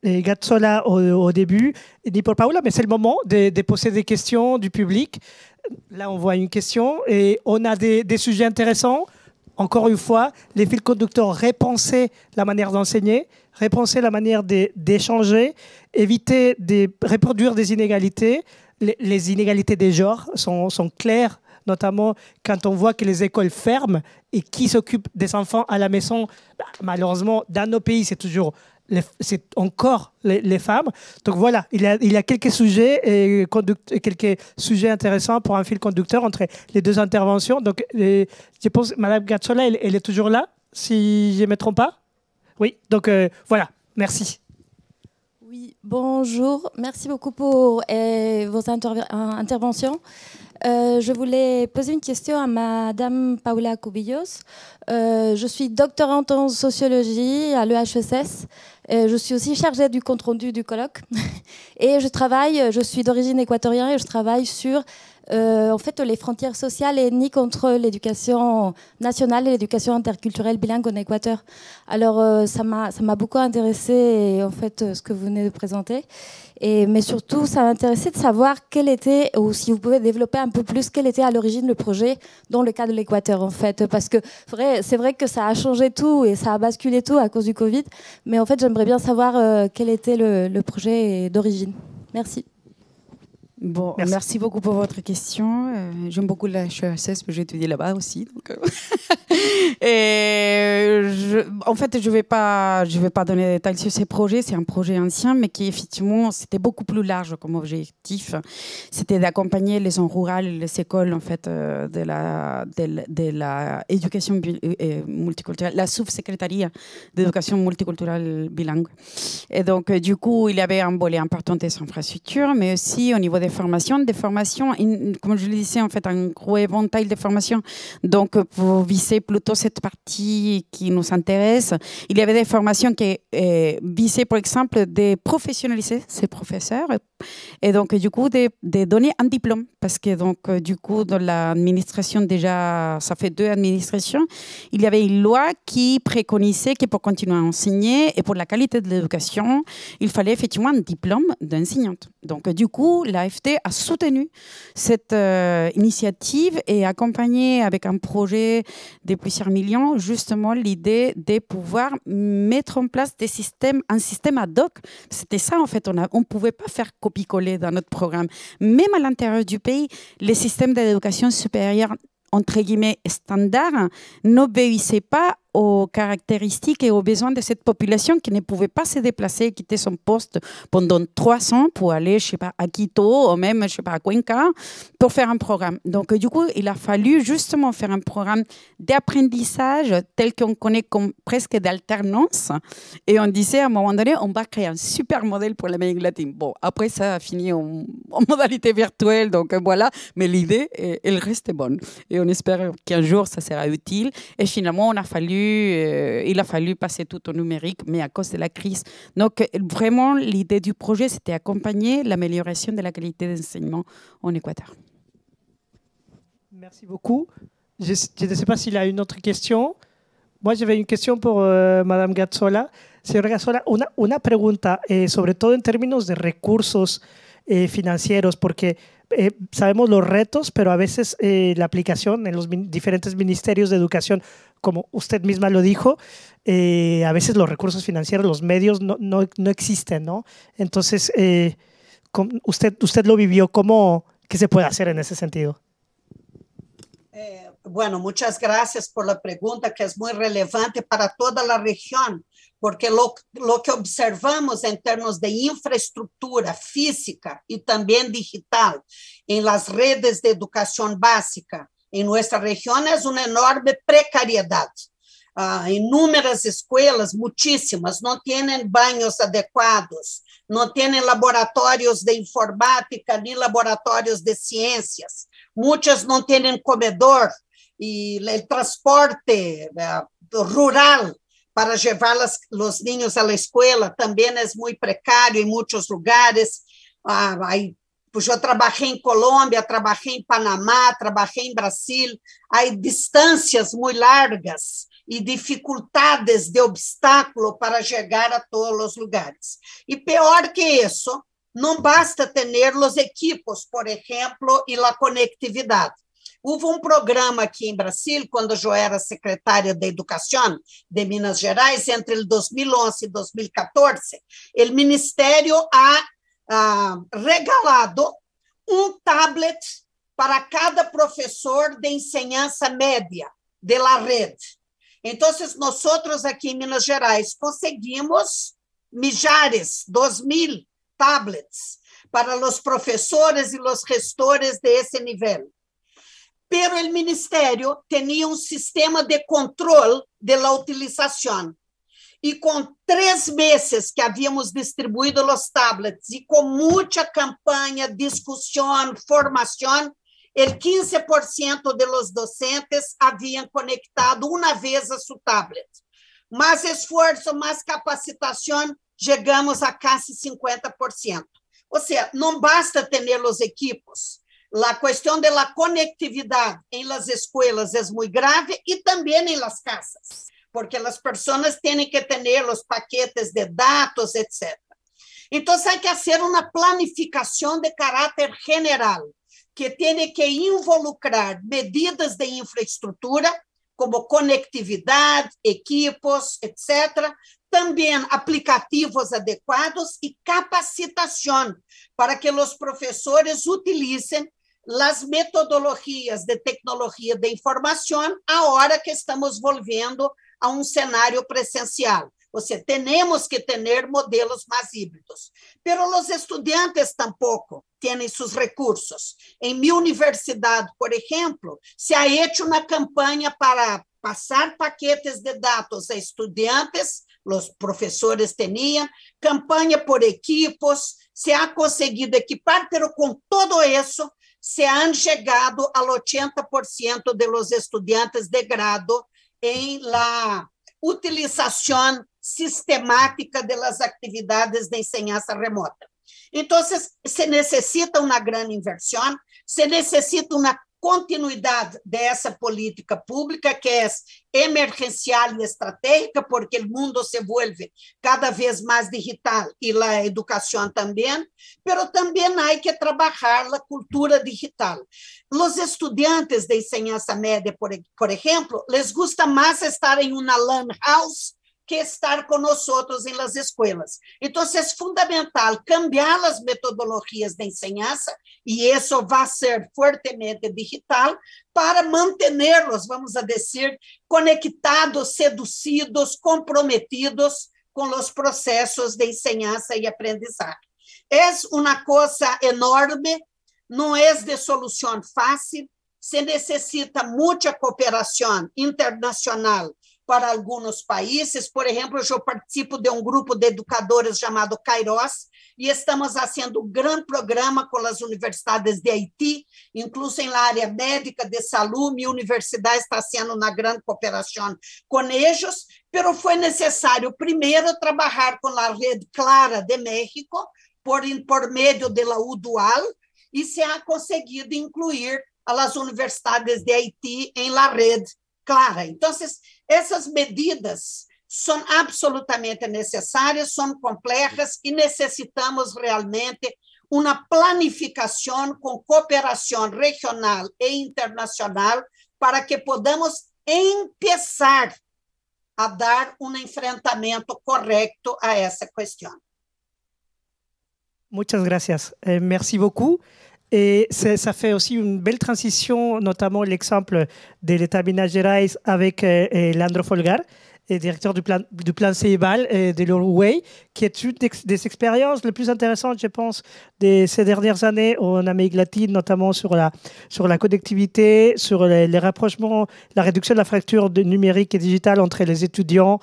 et, Gazzola au, début, ni pour Paola, mais c'est le moment de, poser des questions du public. Là, on voit une question et on a des sujets intéressants encore une fois, les fils conducteurs repenser la manière d'enseigner, repenser la manière d'échanger, éviter de reproduire des inégalités. Les, inégalités des genres sont, claires notamment quand on voit que les écoles ferment et qui s'occupe des enfants à la maison. Bah, malheureusement, dans nos pays, c'est toujours c'est encore les, femmes. Donc voilà, il y a, quelques sujets et, quelques sujets intéressants pour un fil conducteur entre les deux interventions. Donc je pense Madame Gazzola, elle, est toujours là, si je ne me trompe pas. Oui, donc euh, voilà, merci. Bonjour, merci beaucoup pour eh, vos euh, interventions. Euh, je voulais poser une question à Madame Paula Cubillos. Euh, je suis doctorante en sociologie à l'EHSS. E je suis aussi chargée du compte rendu du colloque. (laughs) et je travaille, je suis d'origine équatorienne et je travaille sur euh, en fait, les frontières sociales et ethniques entre l'éducation nationale et l'éducation interculturelle bilingue en Équateur. Alors, euh, ça m'a beaucoup intéressé, en fait, euh, ce que vous venez de présenter. Et, mais surtout, ça intéressé de savoir quel était, ou si vous pouvez développer un peu plus, quel était à l'origine le projet dans le cas de l'Équateur, en fait. Parce que c'est vrai que ça a changé tout et ça a basculé tout à cause du Covid. Mais en fait, j'aimerais bien savoir euh, quel était le, le projet d'origine. Merci. Bon, merci. beaucoup pour votre question. Euh, j'aime beaucoup la HESS, j'ai étudié là-bas aussi. Euh, (laughs) je, en fait, je ne vais, pas, je vais pas donner des détails sur ces projets. C'est un projet ancien, mais qui, effectivement, c'était beaucoup plus large comme objectif. C'était d'accompagner les zones rurales les écoles en fait, euh, de la, de, la éducation multiculturelle, la sous-secrétariat d'éducation multiculturelle bilingue. Et donc, du coup, il y avait un volet important des infrastructures, mais aussi au niveau des formations, des formations, comme je le disais, en fait, un gros éventail de formations. Donc, vous euh, visez plutôt cette partie qui nous intéresse, il y avait des formations qui euh, visaient, par exemple, de professionnaliser ces professeurs et, donc, du coup, de, de, donner un diplôme. Parce que, donc, euh, du coup, dans l'administration, déjà, ça fait deux administrations, il y avait une loi qui préconisait que pour continuer à enseigner et pour la qualité de l'éducation, il fallait effectivement un diplôme d'enseignante. Donc, du coup, l'AFT a soutenu cette euh, initiative et accompagné avec un projet des plusieurs millions, justement, l'idée de pouvoir mettre en place des systèmes, un système ad hoc. C'était ça, en fait. On ne pouvait pas faire copier coller dans notre programme. Même à l'intérieur du pays, les systèmes d'éducation supérieure entre guillemets standard n'obéissaient pas aux caractéristiques et aux besoins de cette population qui ne pouvait pas se déplacer et quitter son poste pendant trois ans pour aller, je sais pas, à Quito ou même, je sais pas, à Cuenca pour faire un programme. Donc, du coup, il a fallu justement faire un programme d'apprentissage tel qu'on connaît comme presque d'alternance. Et on disait à un moment donné, on va créer un super modèle pour l'Amérique latine. Bon, après, ça a fini en, (laughs) en modalité virtuelle, donc euh, voilà. Mais l'idée, elle reste bonne. Et on espère qu'un jour, ça sera utile. Et finalement, on a fallu euh, il a fallu passer tout au numérique, mais à cause de la crise. Donc, vraiment, l'idée du projet, c'était accompagner l'amélioration de la qualité d'enseignement en Équateur. Merci beaucoup. Je, ne sais pas s'il a une autre question. Moi, j'avais une question pour euh, Madame Gazzola. Señora Gazzola, una, pregunta, eh, sobre todo en términos de recursos eh, financieros, que nous eh, sabemos los retos, pero a veces eh, la aplicación en los diferentes ministerios de educación como usted misma lo dijo, eh, a veces los recursos financieros, los medios no, no, no existen, ¿no? Entonces, eh, usted, usted lo vivió, ¿cómo, ¿qué se puede hacer en ese sentido? Eh, bueno, muchas gracias por la pregunta que es muy relevante para toda la región, porque lo, lo que observamos en términos de infraestructura física y también digital en las redes de educación básica, em nossa região é uma enorme precariedade. Uh, inúmeras escolas, muitíssimas, não têm banhos adequados, não têm laboratórios de informática, nem laboratórios de ciências, muitas não têm comedor e o transporte eh, rural para levar os niños à escola também é muito precário em muitos lugares. Ah, Pois eu trabalhei em Colômbia, trabalhei em Panamá, trabalhei em Brasil. Há distâncias muito largas e dificuldades de obstáculo para chegar a todos os lugares. E pior que isso, não basta ter os equipos, por exemplo, e a conectividade. Houve um programa aqui em Brasil, quando eu era secretária de Educação de Minas Gerais, entre 2011 e 2014, o Ministério a ah, regalado um tablet para cada professor de enseñanza média de la rede. Então, nós aqui em Minas Gerais conseguimos milhares, dois mil tablets para os professores e os gestores desse nível. Pero o Ministério tinha um sistema de controle de la utilização e com três meses que havíamos distribuído os tablets e com muita campanha, discussão, formação, o 15% dos docentes haviam conectado uma vez a seu tablet. Mais esforço, mais capacitação, chegamos a quase 50%. Ou seja, não basta ter os equipos. A questão da conectividade em las escolas é es muito grave e também em las casas porque as pessoas têm que ter os paquetes de dados, etc. Então, há que fazer uma planificação de caráter general, que tem que involucrar medidas de infraestrutura, como conectividade, equipos, etc., também aplicativos adequados e capacitação para que os professores utilizem as metodologias de tecnologia de informação a hora que estamos volvendo a um cenário presencial. Ou seja, temos que ter modelos mais híbridos. Pero os estudantes tampouco têm seus recursos. Em minha universidade, por exemplo, se ha hecho uma campanha para passar paquetes de dados a estudantes, os professores tinham, campanha por equipos, se ha conseguido equipar, pero com todo isso, se han chegado a 80% de los estudantes de grado em la utilização sistemática das atividades de enseñanza remota. Então, se necessita uma grande inversão, se necessita uma continuidade dessa política pública que é emergencial e estratégica, porque o mundo se vuelve cada vez mais digital e a educação também, mas também há que trabalhar a cultura digital. Os estudantes de enseñanza média, por, por exemplo, les gusta mais estar em uma lan house que estar conosco em las escolas. Então, é fundamental cambiar as metodologias de enseñanza e isso vai ser fortemente digital para mantê-los, vamos a dizer, conectados, seducidos, comprometidos com os processos de enseñanza e aprendizagem. É uma coisa enorme, não é de solução fácil, se necessita muita cooperação internacional para alguns países. Por exemplo, eu participo de um grupo de educadores chamado Kairos e estamos fazendo um grande programa com as universidades de Haiti, incluso na área médica, de saúde, minha universidade está sendo na grande cooperação com eles, mas foi necessário primeiro trabalhar com a rede Clara de México, por, por meio da UDUAL, e se ha conseguido incluir as universidades de Haiti em la rede clara. Então, essas medidas são absolutamente necessárias, são complexas e necessitamos realmente uma planificação com cooperação regional e internacional para que podamos começar a dar um enfrentamento correto a essa questão. Muchas gracias. Eh, merci beaucoup. Et ça fait aussi une belle transition, notamment l'exemple de l'État Gerais avec euh, euh Folgar, directeur du plan, du plan et de l'Uruguay, qui est une des, expériences les plus intéressantes, je pense, de ces dernières années en Amérique latine, notamment sur la, sur la connectivité, sur les, rapprochements, la réduction de la fracture numérique et digitale entre les étudiants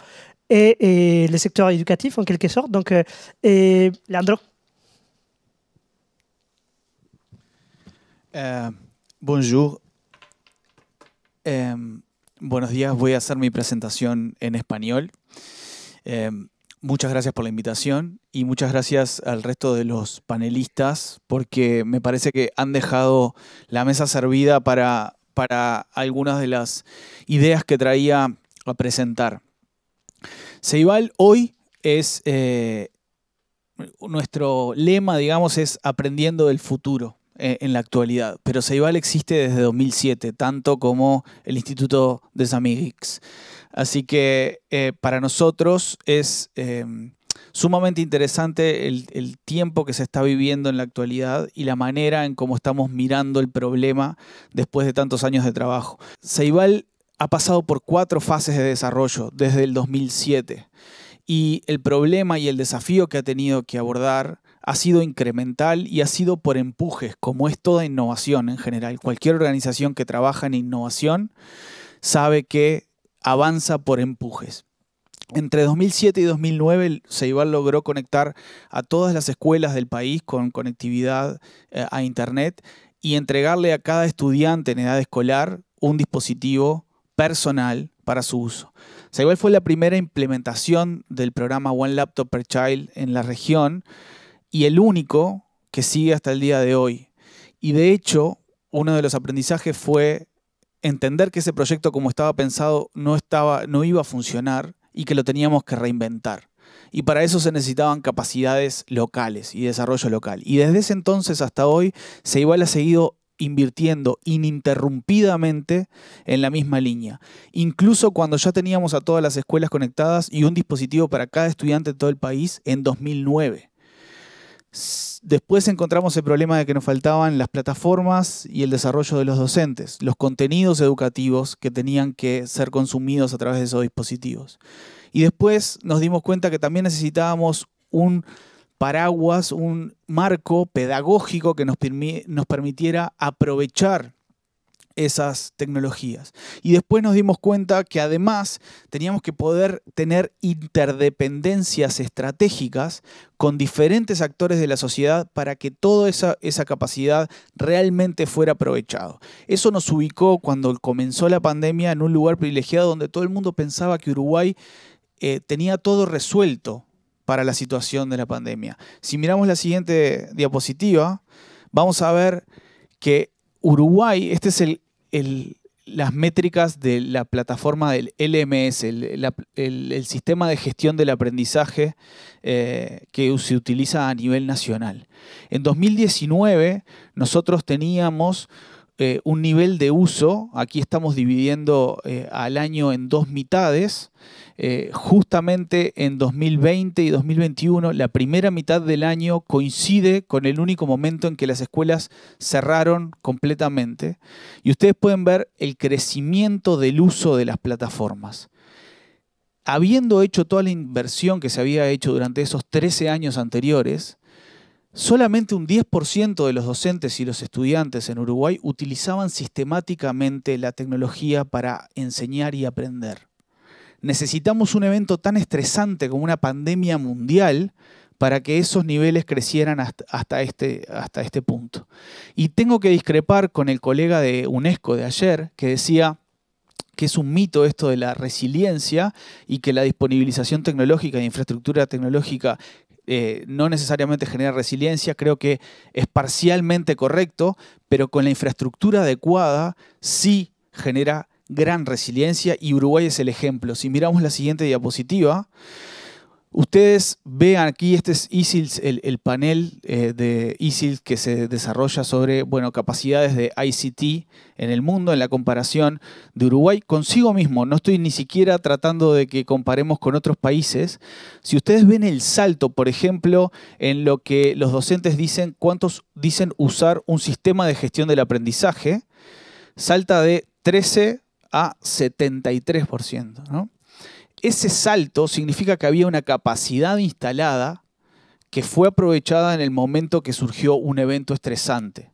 et, le secteur éducatif, en quelque sorte. Donc, euh, et Landro Eh, bonjour. Em, buenos días. Voy a hacer mi presentación en español. Em, muchas gracias por la invitación y muchas gracias al resto de los panelistas porque me parece que han dejado la mesa servida para, para algunas de las ideas que traía a presentar. Seibal, hoy es eh, nuestro lema, digamos, es aprendiendo del futuro. Eh, en la actualidad, pero Ceibal existe desde 2007, tanto como el Instituto de Zamigix. Así que eh, para nosotros es em, sumamente interesante el, el, tiempo que se está viviendo en la actualidad y la manera en cómo estamos mirando el problema después de tantos años de trabajo. Ceibal ha pasado por cuatro fases de desarrollo desde el 2007 y el problema y el desafío que ha tenido que abordar ha sido incremental y ha sido por empujes, como es toda innovación en general. Cualquier organización que trabaja en innovación sabe que avanza por empujes. Entre 2007 y 2009, Ceibal logró conectar a todas las escuelas del país con conectividad eh, a Internet y entregarle a cada estudiante en edad escolar un dispositivo personal para su uso. Ceibal fue la primera implementación del programa One Laptop per Child en la región y el único que sigue hasta el día de hoy. Y de hecho, uno de los aprendizajes fue entender que ese proyecto como estaba pensado no, estaba, no iba a funcionar y que lo teníamos que reinventar. Y para eso se necesitaban capacidades locales y desarrollo local. Y desde ese entonces hasta hoy, Seibal ha seguido invirtiendo ininterrumpidamente en la misma línea. Incluso cuando ya teníamos a todas las escuelas conectadas y un dispositivo para cada estudiante de todo el país en 2009. Después encontramos el problema de que nos faltaban las plataformas y el desarrollo de los docentes, los contenidos educativos que tenían que ser consumidos a través de esos dispositivos. Y después nos dimos cuenta que también necesitábamos un paraguas, un marco pedagógico que nos, permitiera aprovechar esas tecnologías. Y después nos dimos cuenta que además teníamos que poder tener interdependencias estratégicas con diferentes actores de la sociedad para que toda esa, esa capacidad realmente fuera aprovechado. Eso nos ubicó cuando comenzó la pandemia en un lugar privilegiado donde todo el mundo pensaba que Uruguay eh, tenía todo resuelto para la situación de la pandemia. Si miramos la siguiente diapositiva, vamos a ver que Uruguay, este es el las métricas de la plataforma del LMS, el, sistema de gestión del aprendizaje eh, que se utiliza a nivel nacional. En 2019 nosotros teníamos eh, un nivel de uso, aquí estamos dividiendo eh, al año en dos mitades, eh, justamente en 2020 y 2021, la primera mitad del año coincide con el único momento en que las escuelas cerraron completamente. Y ustedes pueden ver el crecimiento del uso de las plataformas. Habiendo hecho toda la inversión que se había hecho durante esos 13 años anteriores, Solamente un 10% de los docentes y los estudiantes en Uruguay utilizaban sistemáticamente la tecnología para enseñar y aprender necesitamos un evento tan estresante como una pandemia mundial para que esos niveles crecieran hasta, este, hasta este punto. Y tengo que discrepar con el colega de UNESCO de ayer que decía que es un mito esto de la resiliencia y que la disponibilización tecnológica y infraestructura tecnológica eh, no necesariamente genera resiliencia, creo que es parcialmente correcto, pero con la infraestructura adecuada sí genera gran resiliencia y Uruguay es el ejemplo. Si miramos la siguiente diapositiva, ustedes vean aquí, este es ISILS, el, panel eh, de isil que se desarrolla sobre bueno, capacidades de ICT en el mundo, en la comparación de Uruguay consigo mismo. No estoy ni siquiera tratando de que comparemos con otros países. Si ustedes ven el salto, por ejemplo, en lo que los docentes dicen, cuántos dicen usar un sistema de gestión del aprendizaje, salta de 13 a 73%. ¿no? Ese salto significa que había una capacidad instalada que fue aprovechada en el momento que surgió un evento estresante.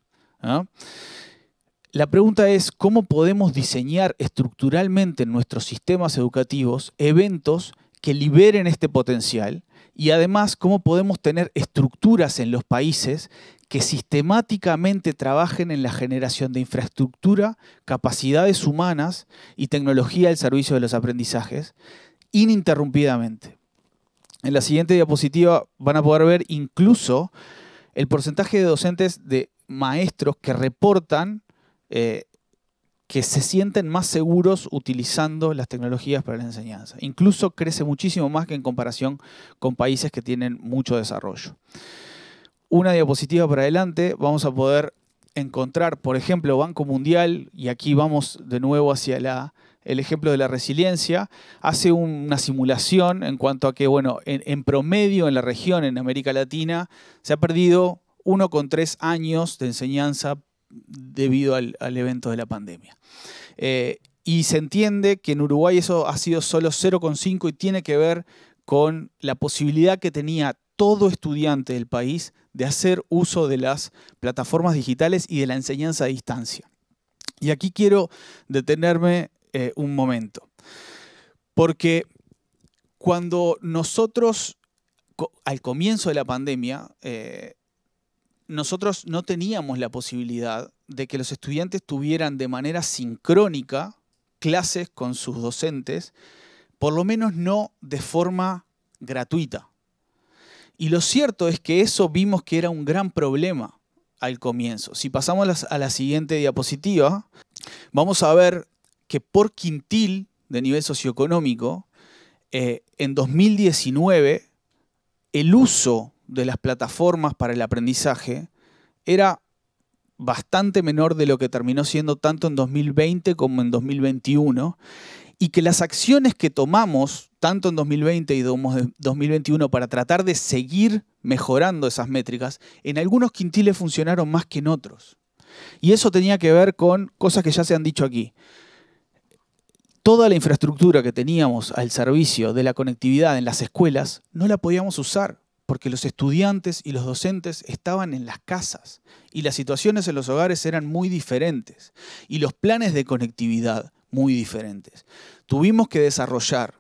La pregunta es, ¿cómo podemos diseñar estructuralmente en nuestros sistemas educativos eventos que liberen este potencial? Y además, ¿cómo podemos tener estructuras en los países que sistemáticamente trabajen en la generación de infraestructura, capacidades humanas y tecnología al servicio de los aprendizajes, ininterrumpidamente. En la siguiente diapositiva van a poder ver incluso el porcentaje de docentes de maestros que reportan eh, que se sienten más seguros utilizando las tecnologías para la enseñanza. Incluso crece muchísimo más que en comparación con países que tienen mucho desarrollo una diapositiva para adelante vamos a poder encontrar, por ejemplo, Banco Mundial, y aquí vamos de nuevo hacia la, el ejemplo de la resiliencia, hace una simulación en cuanto a que, bueno, en, promedio en la región, en América Latina, se ha perdido 1,3 años de enseñanza debido al, evento de la pandemia. Eh, y se entiende que en Uruguay eso ha sido solo 0,5 y tiene que ver con la posibilidad que tenía todo estudiante del país de hacer uso de las plataformas digitales y de la enseñanza a distancia. Y aquí quiero detenerme eh, un momento, porque cuando nosotros, al comienzo de la pandemia, eh, nosotros no teníamos la posibilidad de que los estudiantes tuvieran de manera sincrónica clases con sus docentes por lo menos no de forma gratuita. Y lo cierto es que eso vimos que era un gran problema al comienzo. Si pasamos a la siguiente diapositiva, vamos a ver que por quintil de nivel socioeconómico, eh, en 2019 el uso de las plataformas para el aprendizaje era bastante menor de lo que terminó siendo tanto en 2020 como en 2021 y que las acciones que tomamos, tanto en 2020 y 2021, para tratar de seguir mejorando esas métricas, en algunos quintiles funcionaron más que en otros. Y eso tenía que ver con cosas que ya se han dicho aquí. Toda la infraestructura que teníamos al servicio de la conectividad en las escuelas no la podíamos usar porque los estudiantes y los docentes estaban en las casas y las situaciones en los hogares eran muy diferentes y los planes de conectividad muy diferentes. Tuvimos que desarrollar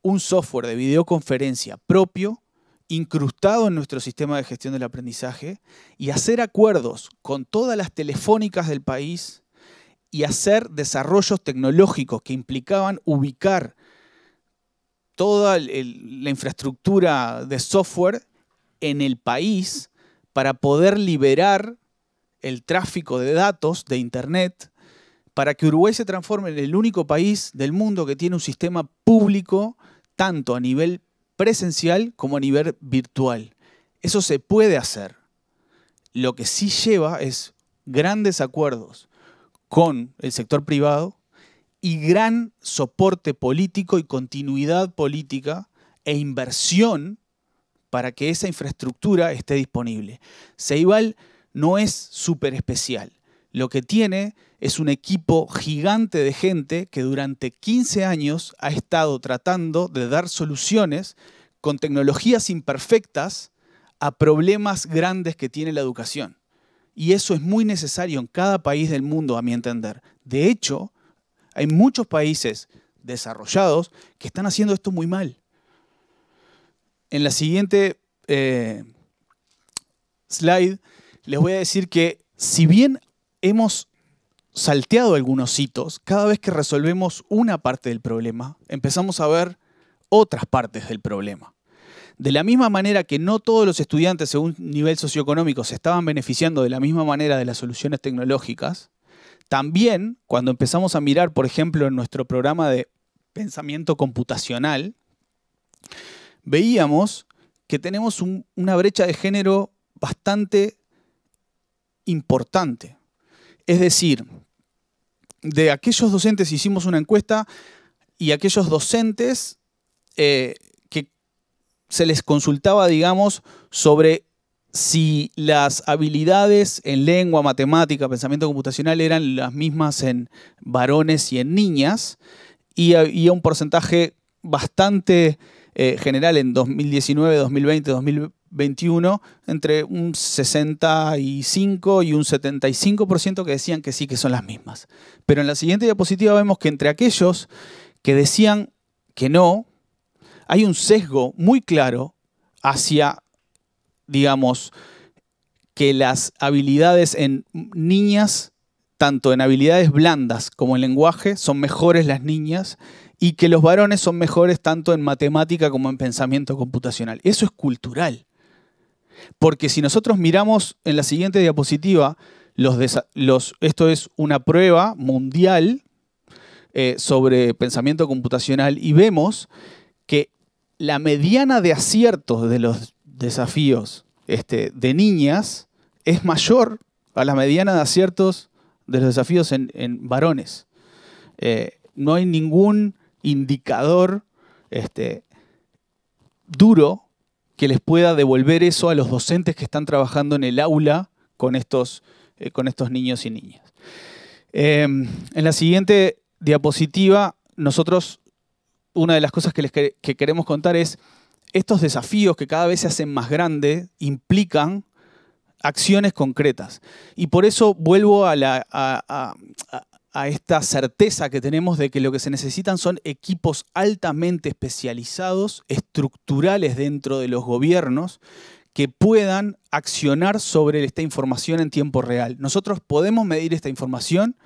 un software de videoconferencia propio, incrustado en nuestro sistema de gestión del aprendizaje, y hacer acuerdos con todas las telefónicas del país y hacer desarrollos tecnológicos que implicaban ubicar toda la infraestructura de software en el país para poder liberar el tráfico de datos de Internet para que Uruguay se transforme en el único país del mundo que tiene un sistema público tanto a nivel presencial como a nivel virtual. Eso se puede hacer. Lo que sí lleva es grandes acuerdos con el sector privado y gran soporte político y continuidad política e inversión para que esa infraestructura esté disponible. Ceibal no es súper especial. Lo que tiene es un equipo gigante de gente que durante 15 años ha estado tratando de dar soluciones con tecnologías imperfectas a problemas grandes que tiene la educación. Y eso es muy necesario en cada país del mundo, a mi entender. De hecho, hay muchos países desarrollados que están haciendo esto muy mal. En la siguiente eh, slide les voy a decir que si bien hemos salteado algunos hitos, cada vez que resolvemos una parte del problema, empezamos a ver otras partes del problema. De la misma manera que no todos los estudiantes según nivel socioeconómico se estaban beneficiando de la misma manera de las soluciones tecnológicas, también cuando empezamos a mirar, por ejemplo, en nuestro programa de pensamiento computacional, veíamos que tenemos una brecha de género bastante importante. Es decir, de aquellos docentes hicimos una encuesta y aquellos docentes eh, que se les consultaba, digamos, sobre si las habilidades en lengua, matemática, pensamiento computacional eran las mismas en varones y en niñas, y había un porcentaje bastante eh, general en 2019, 2020, 2020. 21, entre un 65 y un 75% que decían que sí, que son las mismas. Pero en la siguiente diapositiva vemos que entre aquellos que decían que no, hay un sesgo muy claro hacia, digamos, que las habilidades en niñas, tanto en habilidades blandas como en lenguaje, son mejores las niñas y que los varones son mejores tanto en matemática como en pensamiento computacional. Eso es cultural. Porque si nosotros miramos en la siguiente diapositiva, los esto es una prueba mundial eh, sobre pensamiento computacional y vemos que la mediana de aciertos de los desafíos este, de niñas es mayor a la mediana de aciertos de los desafíos en, varones. Eh, no hay ningún indicador este, duro que les pueda devolver eso a los docentes que están trabajando en el aula con estos, eh, con estos niños y niñas. Em, en la siguiente diapositiva, nosotros, una de las cosas que les queremos contar es, estos desafíos que cada vez se hacen más grandes implican acciones concretas. Y por eso vuelvo a la, a, a esta certeza que tenemos de que lo que se necesitan son equipos altamente especializados, estructurales dentro de los gobiernos, que puedan accionar sobre esta información en tiempo real. Nosotros podemos medir esta información,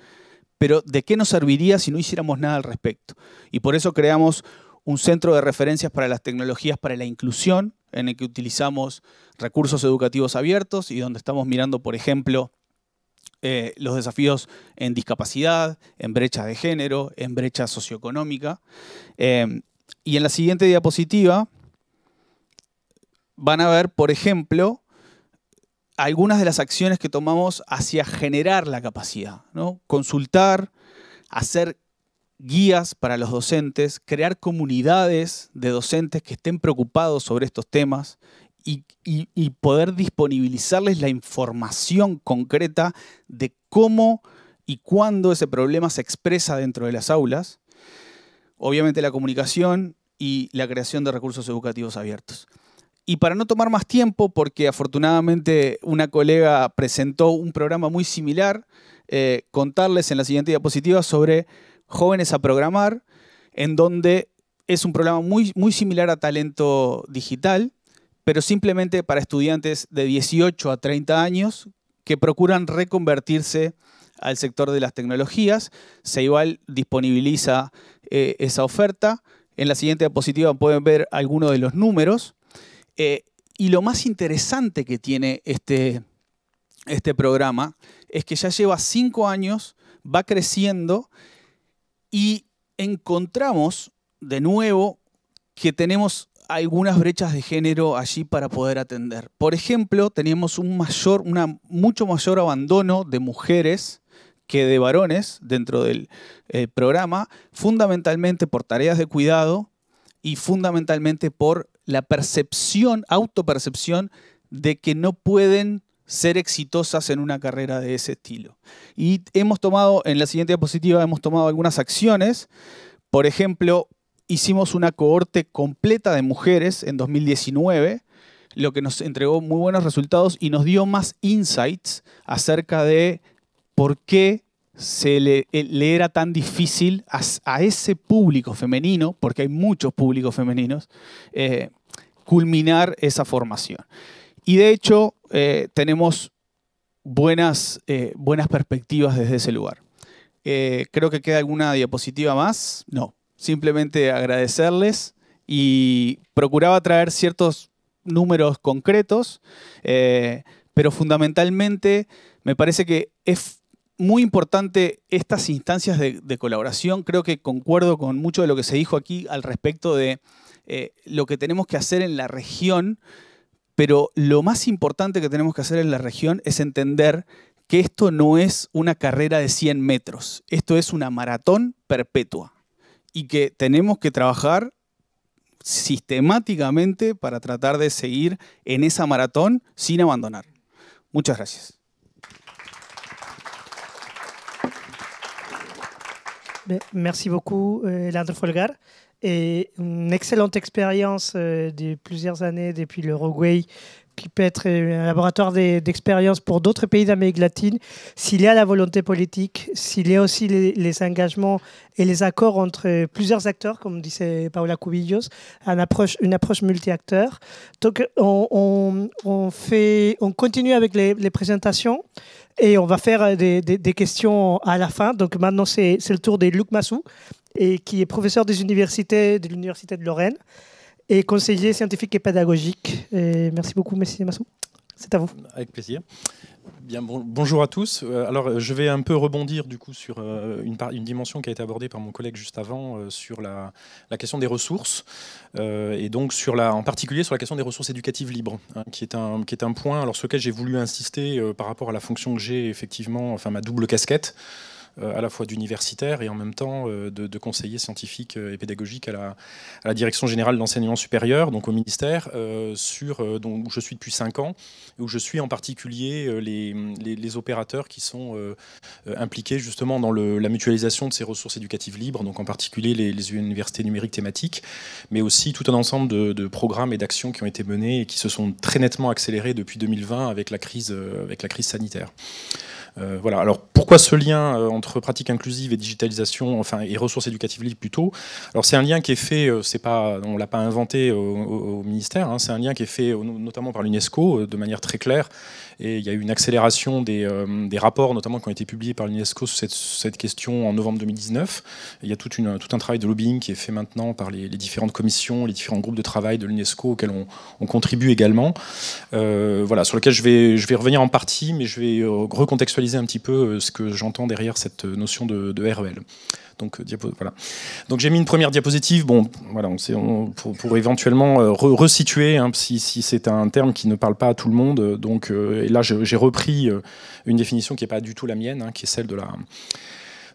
pero ¿de qué nos serviría si no hiciéramos nada al respecto? Y por eso creamos un centro de referencias para las tecnologías para la inclusión, en el que utilizamos recursos educativos abiertos y donde estamos mirando, por ejemplo, eh, los desafíos en discapacidad, en brechas de género, en brecha socioeconómica. Em, y en la siguiente diapositiva van a ver, por ejemplo, algunas de las acciones que tomamos hacia generar la capacidad. ¿no? Consultar, hacer guías para los docentes, crear comunidades de docentes que estén preocupados sobre estos temas y, poder disponibilizarles la información concreta de cómo y cuándo ese problema se expresa dentro de las aulas. Obviamente la comunicación y la creación de recursos educativos abiertos. Y para no tomar más tiempo, porque afortunadamente una colega presentó un programa muy similar, eh, contarles en la siguiente diapositiva sobre jóvenes a programar, en donde es un programa muy, muy similar a talento digital, pero simplemente para estudiantes de 18 a 30 años que procuran reconvertirse al sector de las tecnologías. igual disponibiliza eh, esa oferta. En la siguiente diapositiva pueden ver algunos de los números. Eh, y lo más interesante que tiene este, este programa es que ya lleva cinco años, va creciendo y encontramos de nuevo que tenemos algunas brechas de género allí para poder atender. Por ejemplo, teníamos un mayor, una mucho mayor abandono de mujeres que de varones dentro del eh, programa, fundamentalmente por tareas de cuidado y fundamentalmente por la percepción, autopercepción, de que no pueden ser exitosas en una carrera de ese estilo. Y hemos tomado, en la siguiente diapositiva, hemos tomado algunas acciones. Por ejemplo, hicimos una cohorte completa de mujeres en 2019, lo que nos entregó muy buenos resultados y nos dio más insights acerca de por qué se le, eh, era tan difícil a, ese público femenino, porque hay muchos públicos femeninos, eh, culminar esa formación. Y de hecho, eh, tenemos buenas, buenas perspectivas desde ese lugar. creo que queda alguna diapositiva más. No, simplemente agradecerles y procuraba traer ciertos números concretos, eh, pero fundamentalmente me parece que es muy importante estas instancias de, colaboración. Creo que concuerdo con mucho de lo que se dijo aquí al respecto de eh, lo que tenemos que hacer en la región, pero lo más importante que tenemos que hacer en la región es entender que esto no es una carrera de 100 metros, esto es una maratón perpetua y que tenemos que trabajar sistemáticamente para tratar de seguir en esa maratón sin abandonar. Muchas gracias. Merci beaucoup, euh, Leandro Folgar. Euh, Una excelente experiencia expérience euh, de plusieurs années depuis Uruguay. qui peut être un laboratoire d'expérience pour d'autres pays d'Amérique latine, s'il y a la volonté politique, s'il y a aussi les, engagements et les accords entre plusieurs acteurs, comme disait Paola Cubillos, une approche, une approche multi-acteur. Donc on, fait, on continue avec les, présentations. Et on va faire des, questions à la fin. Donc maintenant, c'est le tour de Luc Massou, et qui est professeur des universités de l'Université de Lorraine et conseiller scientifique et pédagogique. merci beaucoup, Messie Massou. C'est à vous. Avec plaisir. Bien, bonjour à tous. Euh, alors, je vais un peu rebondir du coup sur euh, une, une, dimension qui a été abordée par mon collègue juste avant euh, sur la, question des ressources et donc sur la, en particulier sur la question des ressources éducatives libres, hein, qui est un qui est un point alors sur lequel j'ai voulu insister par rapport à la fonction que j'ai effectivement, enfin ma double casquette. Euh, à la fois d'universitaire et en même temps euh, de, de, conseillers scientifiques euh, et pédagogique à la, direction générale d'Enseignement supérieur, donc au ministère, sur, dont où je suis depuis cinq ans, où je suis en particulier les, opérateurs qui sont impliqués justement dans la mutualisation de ces ressources éducatives libres, donc en particulier les, universités numériques thématiques, mais aussi tout un ensemble de, programmes et d'actions qui ont été menés et qui se sont très nettement accélérés depuis 2020 avec la crise, avec la crise sanitaire. Euh, voilà. Alors pourquoi ce lien euh, entre pratique inclusive et digitalisation, enfin et ressources éducatives libres plutôt Alors c'est un lien qui est fait, euh, c'est pas, on l'a pas inventé au, ministère, hein. c'est un lien qui est fait notamment par l'UNESCO de manière très claire. Et il y a eu une accélération des, rapports, notamment qui ont été publiés par l'UNESCO sur cette, question en novembre 2019. il y a tout un travail de lobbying qui est fait maintenant par les, différentes commissions, les différents groupes de travail de l'UNESCO auxquels on, contribue également. voilà, sur lequel je vais, je vais revenir en partie, mais je vais recontextualiser un petit peu euh, ce que j'entends derrière cette notion de, de REL. Donc, euh, voilà. Donc j'ai mis une première diapositive, bon, voilà, on sait, pour, éventuellement euh, resituer, hein, si, si c'est un terme qui ne parle pas à tout le monde. Donc, et là, j'ai repris une définition qui n'est pas du tout la mienne, hein, qui est celle de la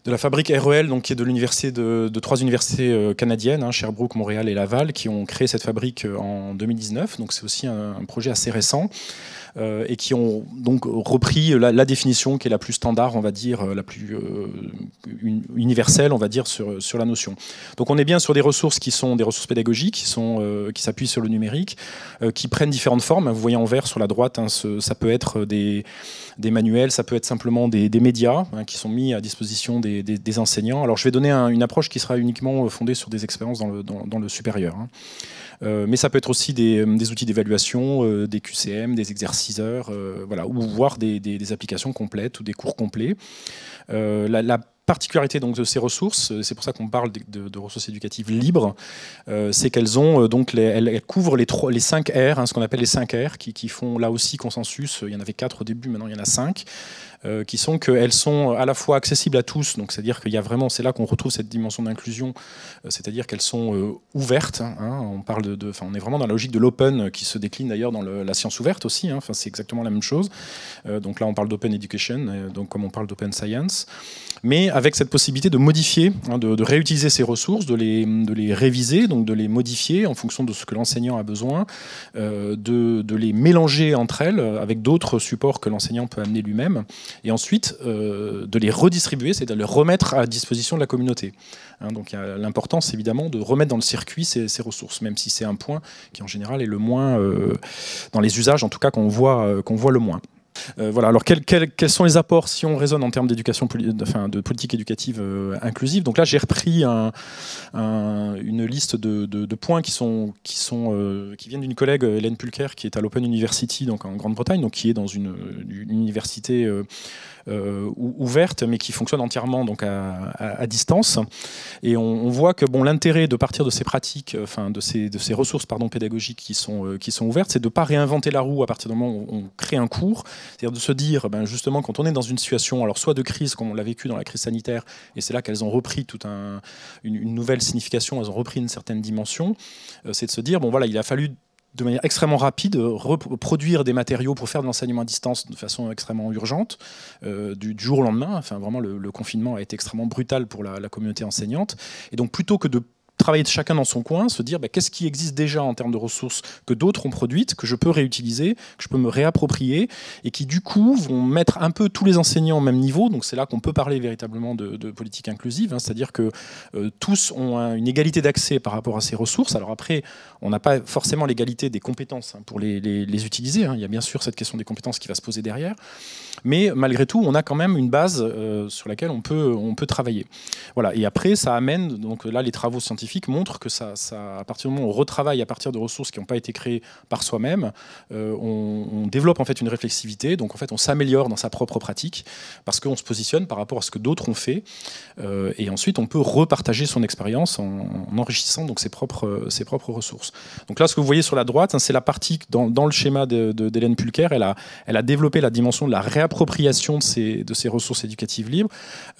de la fabrique REL, donc qui est de l'université de, trois universités canadiennes, hein, Sherbrooke, Montréal et Laval, qui ont créé cette fabrique en 2019. Donc c'est aussi un, projet assez récent. Euh, et qui ont donc repris la, définition qui est la plus standard, on va dire, euh, la plus euh, universelle, on va dire, sur, sur, la notion. Donc on est bien sur des ressources qui sont des ressources pédagogiques, qui sont qui s'appuient sur le numérique, qui prennent différentes formes. Vous voyez en vert sur la droite, hein, ça peut être des des manuels, ça peut être simplement des, médias hein, qui sont mis à disposition des, enseignants. Alors je vais donner une approche qui sera uniquement euh, fondée sur des expériences dans le, supérieur. Hein. Euh, mais ça peut être aussi des, euh, outils d'évaluation, des QCM, des exerciceurs, voilà, ou voire des, applications complètes ou des cours complets. la, particularité donc de ces ressources, euh, c'est pour ça qu'on parle de, ressources éducatives libres, euh, c'est qu'elles ont euh, donc couvrent les trois, cinq R, hein, ce qu'on appelle les cinq R, qui, qui, font là aussi consensus. Il y en avait quatre au début, maintenant il y en a cinq. Euh, qui sont qu'elles sont euh, à la fois accessibles à tous, donc c'est-à-dire qu'il y a vraiment, c'est là qu'on retrouve cette dimension d'inclusion, euh, c'est-à-dire qu'elles sont ouvertes. Hein, hein, on parle de, on est vraiment dans la logique de l'open qui se décline d'ailleurs dans la science ouverte aussi. Hein, enfin, c'est exactement la même chose. donc là, on parle d'open education, donc comme on parle d'open science, mais avec cette possibilité de modifier, de, réutiliser ces ressources, de les, réviser, donc de les modifier en fonction de ce que l'enseignant a besoin, de les mélanger entre elles avec d'autres supports que l'enseignant peut amener lui-même et ensuite euh, de les redistribuer, c'est de les remettre à disposition de la communauté. Hein, y donc l'importance évidemment de remettre dans le circuit ces, ressources, même si c'est un point qui en général est le moins, euh, dans les usages en tout cas, qu'on voit, euh, qu'on voit le moins. Euh, voilà. Alors quels sont les apports si on raisonne en termes d'éducation, enfin, de politique éducative euh, inclusive Donc là, j'ai repris une liste de, points qui sont qui sont euh, qui viennent d'une collègue Hélène Pulker qui est à l'Open University donc en Grande-Bretagne, donc qui est dans une université euh, ouverte, mais qui fonctionne entièrement donc à, distance. Et on, voit que bon, l'intérêt de partir de ces pratiques, euh, enfin de ces, de ces ressources pardon, pédagogiques qui sont, euh, qui sont ouvertes, c'est de ne pas réinventer la roue à partir du moment où on crée un cours, c'est-à-dire de se dire ben, justement quand on est dans une situation, alors soit de crise comme on l'a vécu dans la crise sanitaire, et c'est là qu'elles ont repris toute une, nouvelle signification, elles ont repris une certaine dimension, c'est de se dire bon voilà, il a fallu de manière extrêmement rapide, reproduire des matériaux pour faire de l'enseignement à distance de façon extrêmement urgente, euh, du, jour au lendemain. Enfin, vraiment, le, confinement a été extrêmement brutal pour la communauté enseignante. Et donc, plutôt que de travailler de chacun dans son coin, se dire bah, qu'est-ce qui existe déjà en termes de ressources que d'autres ont produites, que je peux réutiliser, que je peux me réapproprier, et qui du coup vont mettre un peu tous les enseignants au même niveau. Donc c'est là qu'on peut parler véritablement de, politique inclusive, hein. c'est-à-dire que euh, tous ont une égalité d'accès par rapport à ces ressources. Alors après, on n'a pas forcément l'égalité des compétences hein, pour les, utiliser. Hein. Il y a bien sûr cette question des compétences qui va se poser derrière, mais malgré tout, on a quand même une base euh, sur laquelle on peut, on peut travailler. Voilà. Et après, ça amène donc là les travaux scientifiques montre que ça, ça, à partir du moment où on retravaille à partir de ressources qui n'ont pas été créées par soi-même, euh, on, développe en fait une réflexivité. Donc en fait, on s'améliore dans sa propre pratique parce qu'on se positionne par rapport à ce que d'autres ont fait. Euh, et ensuite, on peut repartager son expérience en, enrichissant donc ses propres, ses propres ressources. Donc là, ce que vous voyez sur la droite, hein, c'est la partie dans, le schéma d'Hélène Pulker, Elle a, elle a développé la dimension de la réappropriation de ces, de ses ressources éducatives libres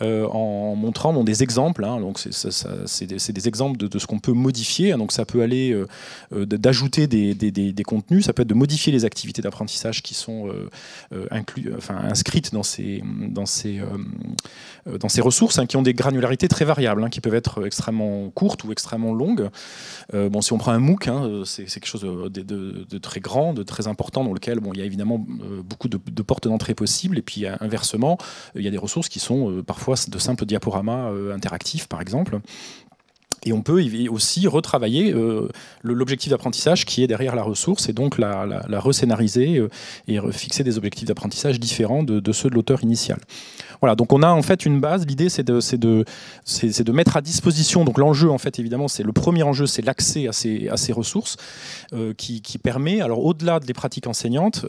euh, en montrant bon, des exemples. Hein. donc c'est des, des exemples de, ce qu'on peut modifier. Hein. Donc ça peut aller euh, euh, d'ajouter des, des, des, des, contenus, ça peut être de modifier les activités d'apprentissage qui sont euh, inclus, enfin, inscrites dans ces, dans ces, dans ces ressources, hein, qui ont des granularités très variables, hein, qui peuvent être extrêmement courtes ou extrêmement longues. bon, si on prend un MOOC, c'est quelque chose de, très grand, de très important, dans lequel bon, il y a évidemment beaucoup de, portes d'entrée possibles, et puis inversement, il y a des ressources qui sont parfois de simples diaporamas interactifs, par exemple. Et on peut aussi retravailler euh, l'objectif d'apprentissage qui est derrière la ressource et donc la, la, rescénariser euh, et fixer des objectifs d'apprentissage différents de, ceux de l'auteur initial. Voilà, donc on a en fait une base. L'idée, c'est de, de, de, mettre à disposition. Donc l'enjeu, en fait, évidemment, c'est le premier enjeu, c'est l'accès à ces, à ressources euh, qui, permet, alors au-delà des pratiques enseignantes,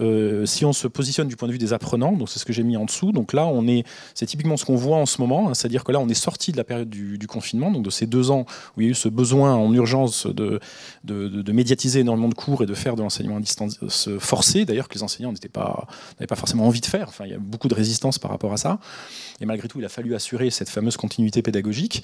si on se positionne du point de vue des apprenants, donc c'est ce que j'ai mis en dessous. Donc là, on est, c'est typiquement ce qu'on voit en ce moment, hein, c'est-à-dire que là, on est sorti de la période du confinement, donc de ces deux ans où il y a eu ce besoin en urgence de, de, de, médiatiser énormément de cours et de faire de l'enseignement à distance euh, forcé, d'ailleurs que les enseignants n'étaient pas, n'avaient pas forcément envie de faire. Enfin, il y a beaucoup de résistance par rapport à ça. Et malgré tout, il a fallu assurer cette fameuse continuité pédagogique.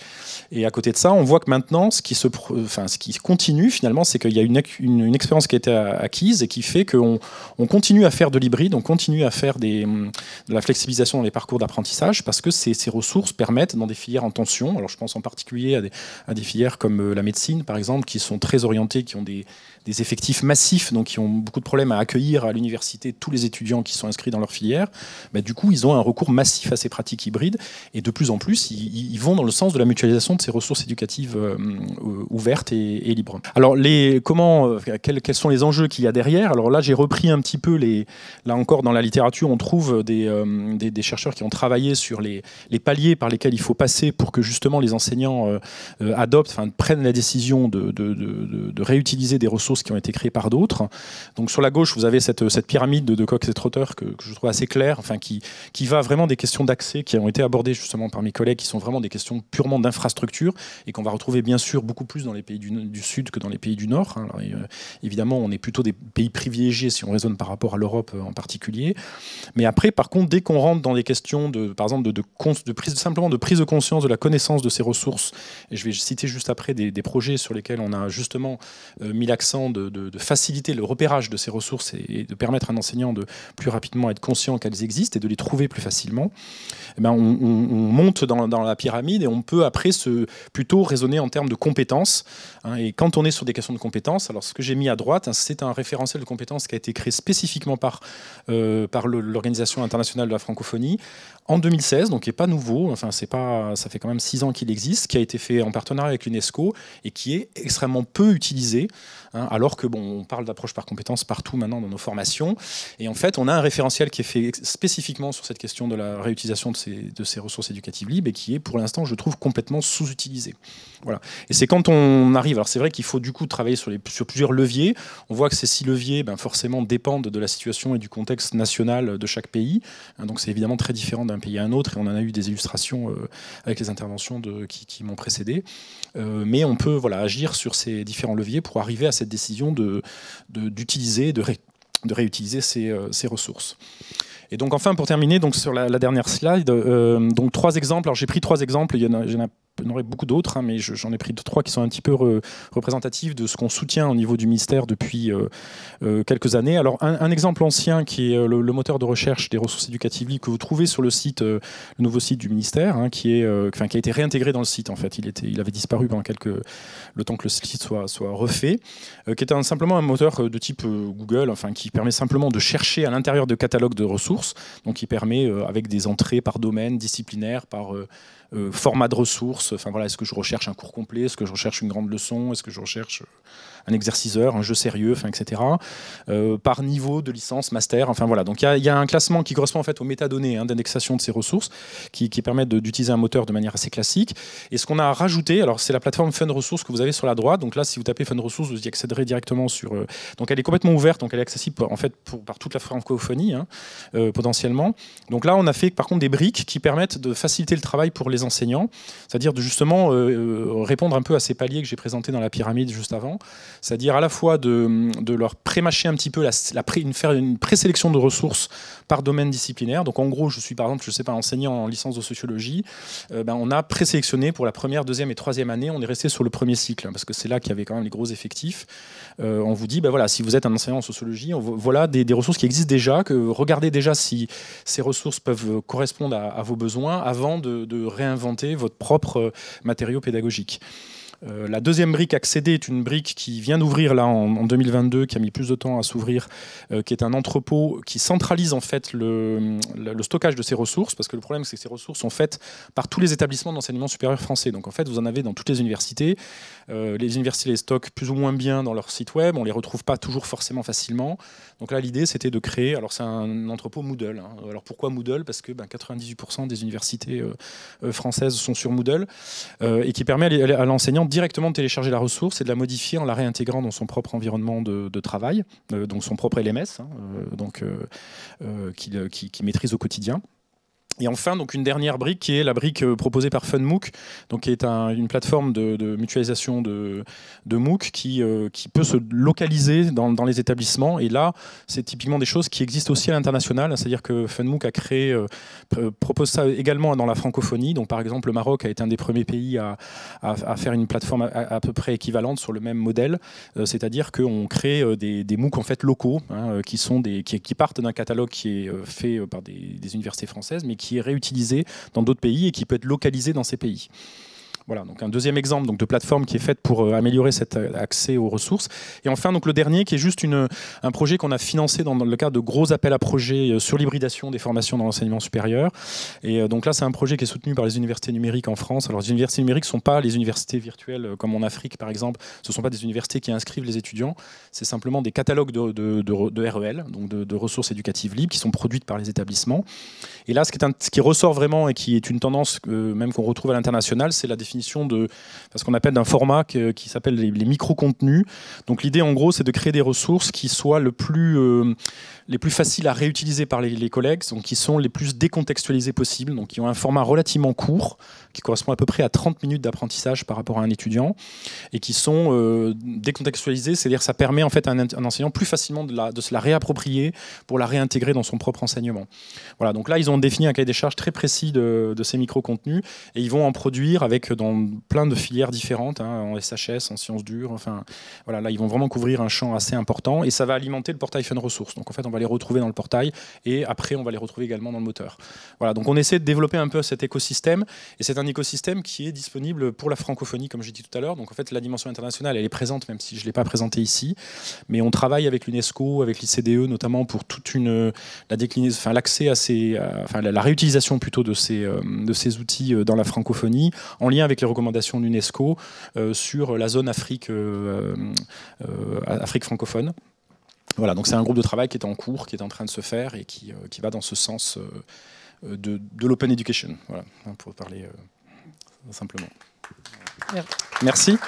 Et à côté de ça, on voit que maintenant, ce qui, se, euh, enfin, ce qui continue finalement, c'est qu'il y a une, une, expérience qui a été acquise et qui fait qu'on on continue à faire de l'hybride, on continue à faire des, hum, de la flexibilisation dans les parcours d'apprentissage parce que ces, ressources permettent, dans des filières en tension, alors je pense en particulier à des, à des comme euh, la médecine, par exemple, qui sont très orientées, qui ont des, des effectifs massifs, donc qui ont beaucoup de problèmes à accueillir à l'université tous les étudiants qui sont inscrits dans leur filière, mais bah, du coup, ils ont un recours massif à ces pratiques hybrides. Et de plus en plus, ils, vont dans le sens de la mutualisation de ces ressources éducatives euh, euh, ouvertes et, libres. Alors, les, comment, euh, quels, sont les enjeux qu'il y a derrière Alors là, j'ai repris un petit peu les. Là encore, dans la littérature, on trouve des, des, chercheurs qui ont travaillé sur les, les, paliers par lesquels il faut passer pour que justement les enseignants adoptent, prennent la décision de, de réutiliser des ressources qui ont été créées par d'autres. Donc sur la gauche, vous avez cette, pyramide de, de Cox et Trotter que, je trouve assez claire, enfin, qui, qui va vraiment des questions d'accès qui ont été abordées justement par mes collègues, qui sont vraiment des questions purement d'infrastructure et qu'on va retrouver bien sûr beaucoup plus dans les pays du, Sud que dans les pays du Nord. Hein. Euh, évidemment, on est plutôt des pays privilégiés si on raisonne par rapport à l'Europe euh, en particulier. Mais après, par contre, dès qu'on rentre dans des questions de, par exemple, de, prise, simplement de prise de conscience de la connaissance de ces ressources, et je vais citer juste après des, projets sur lesquels on a justement euh, mis l'accent de, faciliter le repérage de ces ressources et, de permettre à un enseignant de plus rapidement être conscient qu'elles existent et de les trouver plus facilement, eh ben on, monte dans, la pyramide et on peut après se, plutôt raisonner en termes de compétences. Hein. et quand on est sur des questions de compétences, alors ce que j'ai mis à droite, hein, c'est un référentiel de compétences qui a été créé spécifiquement par, euh, par l'Organisation internationale de la francophonie en 2016, donc qui n'est pas nouveau, enfin c'est pas, ça fait quand même six ans qu'il existe, qui a été fait en partenariat avec l'UNESCO et qui est extrêmement peu utilisé, hein, alors que bon, on parle d'approche par compétences partout maintenant dans nos formations. Et en fait, on a un référentiel qui est fait spécifiquement sur cette question de la réutilisation de ces, de ces ressources éducatives libres et qui est pour l'instant, je trouve, complètement sous-utilisé. Voilà. Et c'est quand on arrive, alors c'est vrai qu'il faut du coup travailler sur, les, sur plusieurs leviers. On voit que ces six leviers, ben, forcément, dépendent de la situation et du contexte national de chaque pays. Hein, donc c'est évidemment très différent d'un payer un autre, et on en a eu des illustrations euh, avec les interventions qui, m'ont précédé. Euh, mais on peut voilà, agir sur ces différents leviers pour arriver à cette décision d'utiliser, de, de, réutiliser euh, ces, ressources. Et donc enfin, pour terminer, donc sur la, dernière slide, donc trois exemples. Alors j'ai pris trois exemples. Il y en il y en aurait beaucoup d'autres, hein, mais j'en ai pris trois qui sont un petit peu représentatives représentatifs de ce qu'on soutient au niveau du ministère depuis euh, euh, quelques années. Alors, un, exemple ancien qui est euh, le, moteur de recherche des ressources éducatives libres que vous trouvez sur le site, le nouveau site du ministère, hein, qui, est, qui a été réintégré dans le site en fait. Il, était, il avait disparu pendant quelques, le temps que le site soit, soit refait, qui est simplement un moteur de type Google, enfin, qui permet simplement de chercher à l'intérieur de catalogues de ressources, donc qui permet avec des entrées par domaine, disciplinaire, par. Euh, format de ressources. Enfin voilà, est-ce que je recherche un cours complet Est-ce que je recherche une grande leçon Est-ce que je recherche euh, un exerciceur, un jeu sérieux, enfin, etc. Euh, par niveau de licence, master, enfin voilà. Donc il y, a un classement qui correspond en fait aux métadonnées hein, d'indexation de ces ressources, qui, permettent d'utiliser un moteur de manière assez classique. Et ce qu'on a rajouté, alors c'est la plateforme Fun Ressources que vous avez sur la droite. Donc là, si vous tapez Fun Ressources, vous y accéderez directement sur. Euh, donc elle est complètement ouverte, donc elle est accessible en fait pour, par toute la francophonie hein, euh, potentiellement. Donc là, on a fait par contre des briques qui permettent de faciliter le travail pour les enseignants, c'est-à-dire de justement répondre un peu à ces paliers que j'ai présentés dans la pyramide juste avant, c'est-à-dire à la fois de, leur leur prémâcher un petit peu, la, pré, une, faire une présélection de ressources par domaine disciplinaire. Donc en gros, je suis par exemple, je sais pas, enseignant en licence de sociologie, euh, ben, on a présélectionné pour la première, deuxième et troisième année, on est resté sur le premier cycle, hein, parce que c'est là qu'il y avait quand même les gros effectifs. Euh, on vous dit, ben voilà, si vous êtes un enseignant en sociologie, voilà des, ressources qui existent déjà, que regardez déjà si ces ressources peuvent correspondre à, vos besoins avant de, de réinventer votre propre matériau pédagogique. Euh, la deuxième brique accédée est une brique qui vient d'ouvrir là en, 2022, qui a mis plus de temps à s'ouvrir, euh, qui est un entrepôt qui centralise en fait le, stockage de ces ressources, parce que le problème c'est que ces ressources sont faites par tous les établissements d'enseignement supérieur français. Donc en fait vous en avez dans toutes les universités. Euh, les universités les stockent plus ou moins bien dans leur site web, on les retrouve pas toujours forcément facilement. Donc là l'idée c'était de créer, alors c'est un entrepôt Moodle. Hein. Alors pourquoi Moodle Parce que 98% ben, des universités françaises sont sur Moodle et qui permet à l'enseignant directement de télécharger la ressource et de la modifier en la réintégrant dans son propre environnement de, travail, euh, donc son propre LMS, hein, euh, donc, euh, maîtrise au quotidien. Et enfin, donc une dernière brique qui est la brique euh, proposée par Funmook, donc qui est une plateforme de, mutualisation de, de, MOOC qui, euh, qui peut se localiser dans, dans les établissements. Et là, c'est typiquement des choses qui existent aussi à l'international, c'est-à-dire que Funmook a créé, euh, propose ça également dans la francophonie. Donc par exemple, le Maroc a été un des premiers pays à, à, faire une plateforme à, peu près équivalente sur le même modèle, c'est-à-dire qu'on crée des, des, MOOC en fait locaux hein, qui sont des qui, partent d'un catalogue qui est fait par des, des universités françaises, mais qui est réutilisé dans d'autres pays et qui peut être localisé dans ces pays. Voilà, donc un deuxième exemple donc, de plateforme qui est faite pour euh, améliorer cet euh, accès aux ressources. Et enfin, donc, le dernier qui est juste une, un projet qu'on a financé dans, le cadre de gros appels à projets euh, sur l'hybridation des formations dans l'enseignement supérieur. Et donc là, c'est un projet qui est soutenu par les universités numériques en France. Alors les universités numériques ne sont pas les universités virtuelles comme en Afrique, par exemple. Ce ne sont pas des universités qui inscrivent les étudiants. C'est simplement des catalogues de, REL, donc de, ressources éducatives libres, qui sont produites par les établissements. Et là, ce qui, ressort vraiment et qui est une tendance même qu'on retrouve à l'international, c'est la définition de ce qu'on appelle d'un format qui s'appelle les, micro-contenus. Donc l'idée en gros, c'est de créer des ressources qui soient le plus... Euh, les plus faciles à réutiliser par les, collègues, donc qui sont les plus décontextualisés possibles, donc qui ont un format relativement court, qui correspond à peu près à 30 minutes d'apprentissage par rapport à un étudiant, et qui sont euh, décontextualisés, c'est-à-dire ça permet en fait à un, enseignant plus facilement de, de, se la réapproprier pour la réintégrer dans son propre enseignement. Voilà, donc là ils ont défini un cahier des charges très précis de, ces micro-contenus, et ils vont en produire avec dans plein de filières différentes, hein, en SHS, en sciences dures, enfin voilà, là ils vont vraiment couvrir un champ assez important, et ça va alimenter le portail Fun Ressources. Donc en fait on va les retrouver dans le portail et après on va les retrouver également dans le moteur. Voilà, donc on essaie de développer un peu cet écosystème et c'est un écosystème qui est disponible pour la francophonie comme j'ai dit tout à l'heure. Donc en fait la dimension internationale elle est présente même si je ne l'ai pas présentée ici, mais on travaille avec l'UNESCO, avec l'ICDE notamment pour toute une la déclinaison, enfin l'accès à ces, euh, enfin la, réutilisation plutôt de ces euh, de ces outils euh, dans la francophonie en lien avec les recommandations de l'UNESCO sur la zone Afrique Afrique francophone. Voilà, donc c'est un groupe de travail qui est en cours, qui est en train de se faire et qui, euh, qui va dans ce sens euh, euh, de, de l'open education, voilà, hein, pour parler simplement. Merci.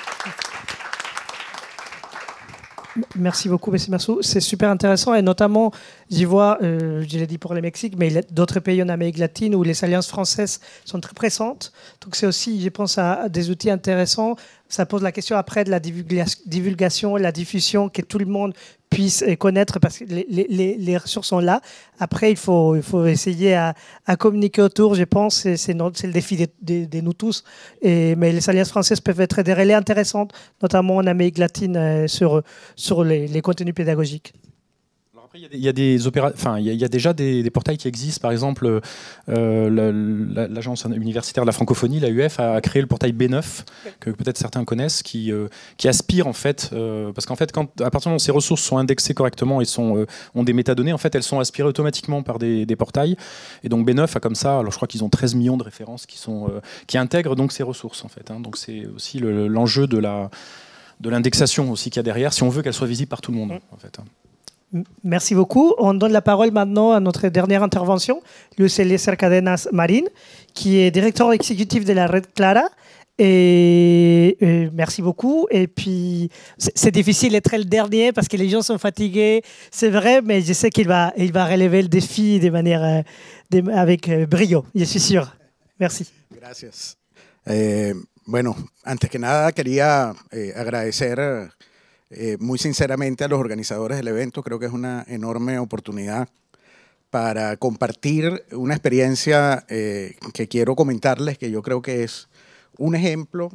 Merci beaucoup, Messie Massou. C'est super intéressant et notamment, j'y vois, je l'ai dit pour le Mexique, mais d'autres pays en Amérique latine où les alliances françaises sont très présentes. Donc c'est aussi, je pense, à des outils intéressants ça pose la question après de la divulgation, la diffusion, que tout le monde puisse euh, connaître parce que les, ressources sont là. Après, il faut, il faut essayer à, communiquer autour, je pense, c'est le défi de, nous tous. Et, mais les alliances françaises peuvent être des relais intéressants, notamment en Amérique latine, euh, sur, sur les contenus pédagogiques il y, a des enfin, il y, a déjà des, portails qui existent. Par exemple, euh, l'agence universitaire de la francophonie, l'AUF, a créé le portail B9 que peut-être certains connaissent, qui, euh, qui aspire en fait, euh, parce qu'en fait, quand à partir du ces ressources sont indexées correctement et sont ont des métadonnées, en fait, elles sont aspirées automatiquement par des, portails. Et donc B9 a comme ça, alors je crois qu'ils ont 13 millions de références qui sont qui intègrent donc ces ressources en fait. Hein. Donc c'est aussi l'enjeu de la de l'indexation aussi qu'il y a derrière, si on veut qu'elle soit visible par tout le monde. Mm. En fait. Hein. Merci beaucoup. On donne la parole maintenant à notre dernière intervention, Lucelia Cadenas Marine, qui est directeur exécutif de la Red Clara. Et, euh, merci beaucoup. Et puis, c'est difficile d'être le dernier parce que les gens sont fatigués, c'est vrai, mais je sais qu'il va, il va relever le défi de manière, euh, avec euh, brio, je suis sûr. Merci. Gracias. Eh, bueno, que nada, quería eh, Eh, muy sinceramente a los organizadores del evento. Creo que es una enorme oportunidad para compartir una experiencia eh, que quiero comentarles, que yo creo que es un ejemplo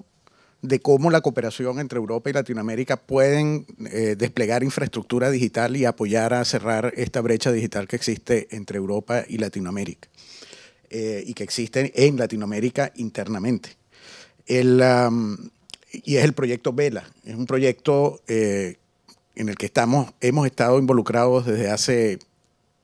de cómo la cooperación entre Europa y Latinoamérica pueden eh, desplegar infraestructura digital y apoyar a cerrar esta brecha digital que existe entre Europa y Latinoamérica y que existe en Latinoamérica internamente. El, y es el proyecto Vela. Es un proyecto eh, en el que estamos, hemos estado involucrados desde hace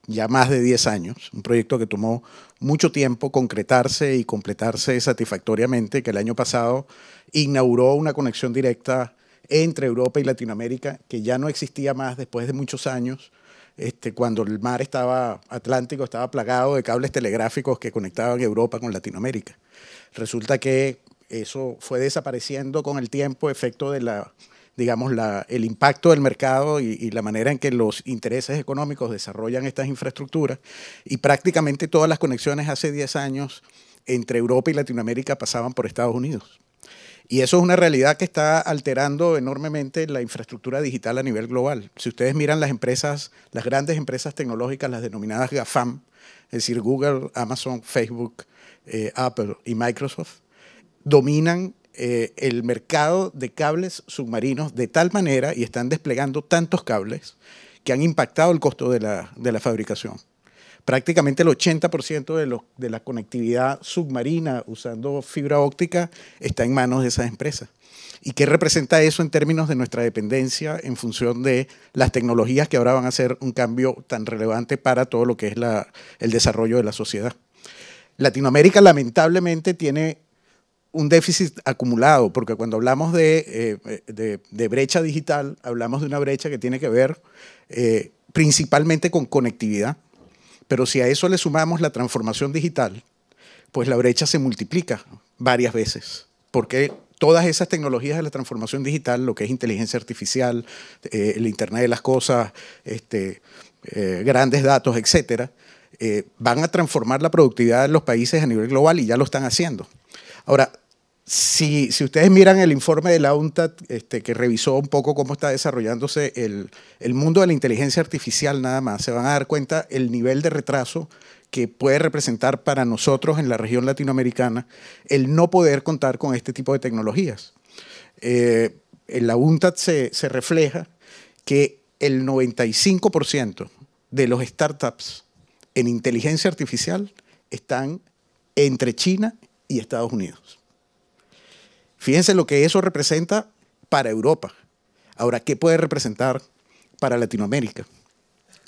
ya más de 10 años, un proyecto que tomó mucho tiempo concretarse y completarse satisfactoriamente, que el año pasado inauguró una conexión directa entre Europa y Latinoamérica, que ya no existía más después de muchos años, este, cuando el mar estaba atlántico, estaba plagado de cables telegráficos que conectaban Europa con Latinoamérica. Resulta que eso fue desapareciendo con el tiempo, efecto de la, digamos, el impacto del mercado y, la manera en que los intereses económicos desarrollan estas infraestructuras. Y prácticamente todas las conexiones hace 10 años entre Europa y Latinoamérica pasaban por Estados Unidos. Y eso es una realidad que está alterando enormemente la infraestructura digital a nivel global. Si ustedes miran las empresas, las grandes empresas tecnológicas, las denominadas GAFAM, es decir, Google, Amazon, Facebook, eh, Apple y Microsoft, dominan eh, el mercado de cables submarinos de tal manera y están desplegando tantos cables que han impactado el costo de la, fabricación. Prácticamente el 80% de, de la conectividad submarina usando fibra óptica está en manos de esas empresas. ¿Y qué representa eso en términos de nuestra dependencia en función de las tecnologías que ahora van a ser un cambio tan relevante para todo lo que es el desarrollo de la sociedad? Latinoamérica lamentablemente tiene un déficit acumulado, porque cuando hablamos eh, de, brecha digital, hablamos de una brecha que tiene que ver eh, principalmente con conectividad, pero si a eso le sumamos la transformación digital, pues la brecha se multiplica varias veces, porque todas esas tecnologías de la transformación digital, lo que es inteligencia artificial, eh, el Internet de las Cosas, este, grandes datos, etcétera, van a transformar la productividad de los países a nivel global y ya lo están haciendo. Ahora, si, ustedes miran el informe de la UNTAD, este, que revisó un poco cómo está desarrollándose el, mundo de la inteligencia artificial nada más, se van a dar cuenta el nivel de retraso que puede representar para nosotros en la región latinoamericana el no poder contar con este tipo de tecnologías. Eh, en la UNTAD se refleja que el 95% de los startups en inteligencia artificial están entre China y Estados Unidos. Fíjense lo que eso representa para Europa. Ahora, ¿qué puede representar para Latinoamérica?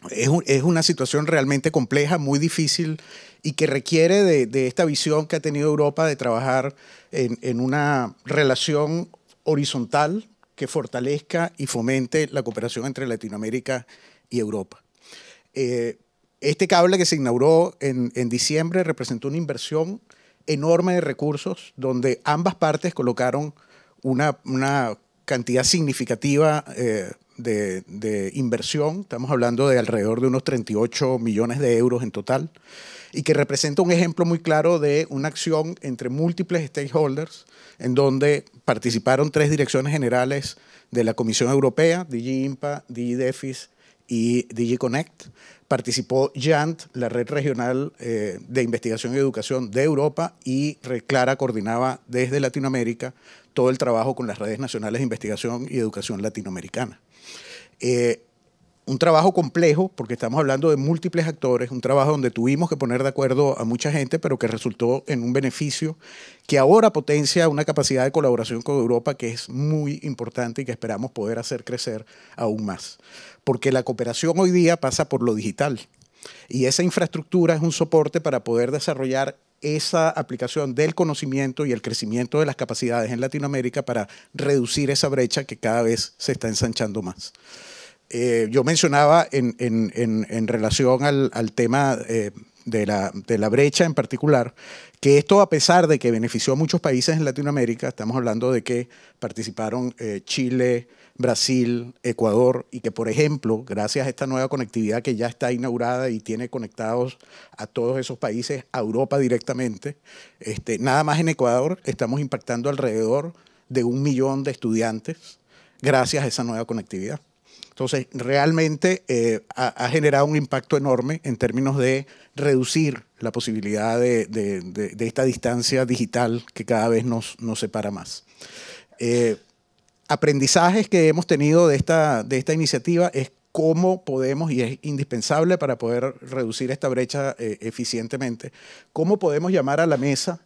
Es, una situación realmente compleja, muy difícil y que requiere de, esta visión que ha tenido Europa de trabajar en, una relación horizontal que fortalezca y fomente la cooperación entre Latinoamérica y Europa. Eh, este cable que se inauguró en, en, diciembre representó una inversión enorme de recursos, donde ambas partes colocaron una, una cantidad significativa eh, de, inversión, estamos hablando de alrededor de unos 38 millones de euros en total, y que representa un ejemplo muy claro de una acción entre múltiples stakeholders, en donde participaron tres direcciones generales de la Comisión Europea, DG IMPA, DG DEFIS y DG Connect, Participó JANT, la Red Regional eh, de Investigación y Educación de Europa, y Clara coordinaba desde Latinoamérica todo el trabajo con las redes nacionales de investigación y educación latinoamericana. Eh, un trabajo complejo, porque estamos hablando de múltiples actores, un trabajo donde tuvimos que poner de acuerdo a mucha gente, pero que resultó en un beneficio que ahora potencia una capacidad de colaboración con Europa que es muy importante y que esperamos poder hacer crecer aún más porque la cooperación hoy día pasa por lo digital. Y esa infraestructura es un soporte para poder desarrollar esa aplicación del conocimiento y el crecimiento de las capacidades en Latinoamérica para reducir esa brecha que cada vez se está ensanchando más. Eh, yo mencionaba en, relación al, tema eh, de, la, brecha en particular, que esto a pesar de que benefició a muchos países en Latinoamérica, estamos hablando de que participaron eh, Chile, Brasil, Ecuador, y que, por ejemplo, gracias a esta nueva conectividad que ya está inaugurada y tiene conectados a todos esos países, a Europa directamente, este, nada más en Ecuador estamos impactando alrededor de un millón de estudiantes gracias a esa nueva conectividad. Entonces, realmente eh, ha, generado un impacto enorme en términos de reducir la posibilidad de, esta distancia digital que cada vez nos, separa más. Eh, aprendizajes que hemos tenido de esta, de esta iniciativa es cómo podemos, y es indispensable para poder reducir esta brecha eh, eficientemente, cómo podemos llamar a la mesa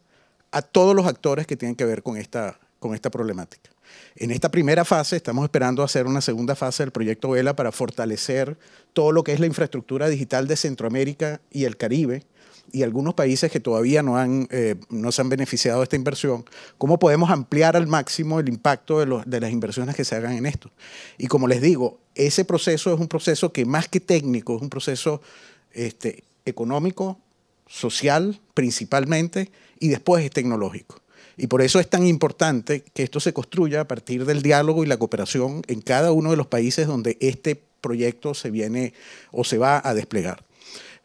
a todos los actores que tienen que ver con esta, con esta problemática. En esta primera fase estamos esperando hacer una segunda fase del proyecto Vela para fortalecer todo lo que es la infraestructura digital de Centroamérica y el Caribe, y algunos países que todavía no, han, eh, no se han beneficiado de esta inversión, cómo podemos ampliar al máximo el impacto de, los, de las inversiones que se hagan en esto. Y como les digo, ese proceso es un proceso que más que técnico, es un proceso este, económico, social principalmente, y después es tecnológico. Y por eso es tan importante que esto se construya a partir del diálogo y la cooperación en cada uno de los países donde este proyecto se viene o se va a desplegar.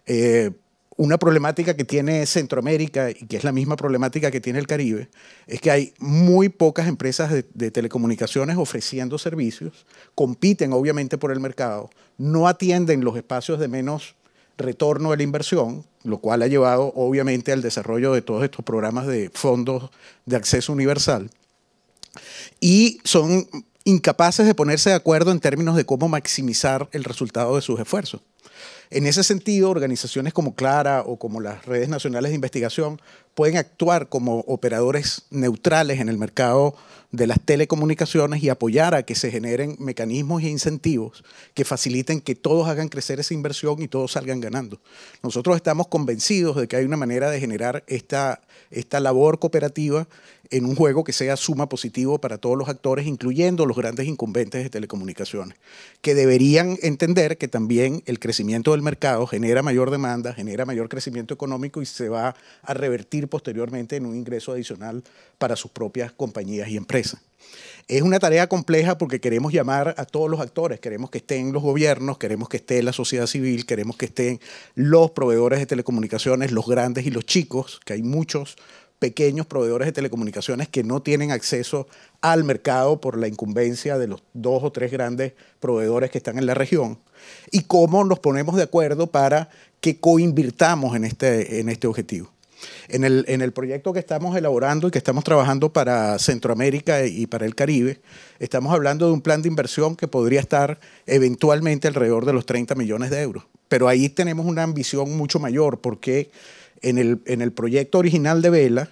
Eh, una problemática que tiene Centroamérica y que es la misma problemática que tiene el Caribe, es que hay muy pocas empresas de, telecomunicaciones ofreciendo servicios, compiten obviamente por el mercado, no atienden los espacios de menos retorno de la inversión, lo cual ha llevado obviamente al desarrollo de todos estos programas de fondos de acceso universal, y son incapaces de ponerse de acuerdo en términos de cómo maximizar el resultado de sus esfuerzos. En ese sentido, organizaciones como Clara o como las redes nacionales de investigación pueden actuar como operadores neutrales en el mercado de las telecomunicaciones y apoyar a que se generen mecanismos e incentivos que faciliten que todos hagan crecer esa inversión y todos salgan ganando. Nosotros estamos convencidos de que hay una manera de generar esta, esta labor cooperativa en un juego que sea suma positivo para todos los actores, incluyendo los grandes incumbentes de telecomunicaciones, que deberían entender que también el crecimiento del mercado genera mayor demanda, genera mayor crecimiento económico y se va a revertir posteriormente en un ingreso adicional para sus propias compañías y empresas. Es una tarea compleja porque queremos llamar a todos los actores, queremos que estén los gobiernos, queremos que esté la sociedad civil, queremos que estén los proveedores de telecomunicaciones, los grandes y los chicos, que hay muchos pequeños proveedores de telecomunicaciones que no tienen acceso al mercado por la incumbencia de los dos o tres grandes proveedores que están en la región y cómo nos ponemos de acuerdo para que coinvirtamos en este, en este objetivo. En el, proyecto que estamos elaborando y que estamos trabajando para Centroamérica y para el Caribe, estamos hablando de un plan de inversión que podría estar eventualmente alrededor de los 30 millones de euros. Pero ahí tenemos una ambición mucho mayor porque en el, proyecto original de Vela,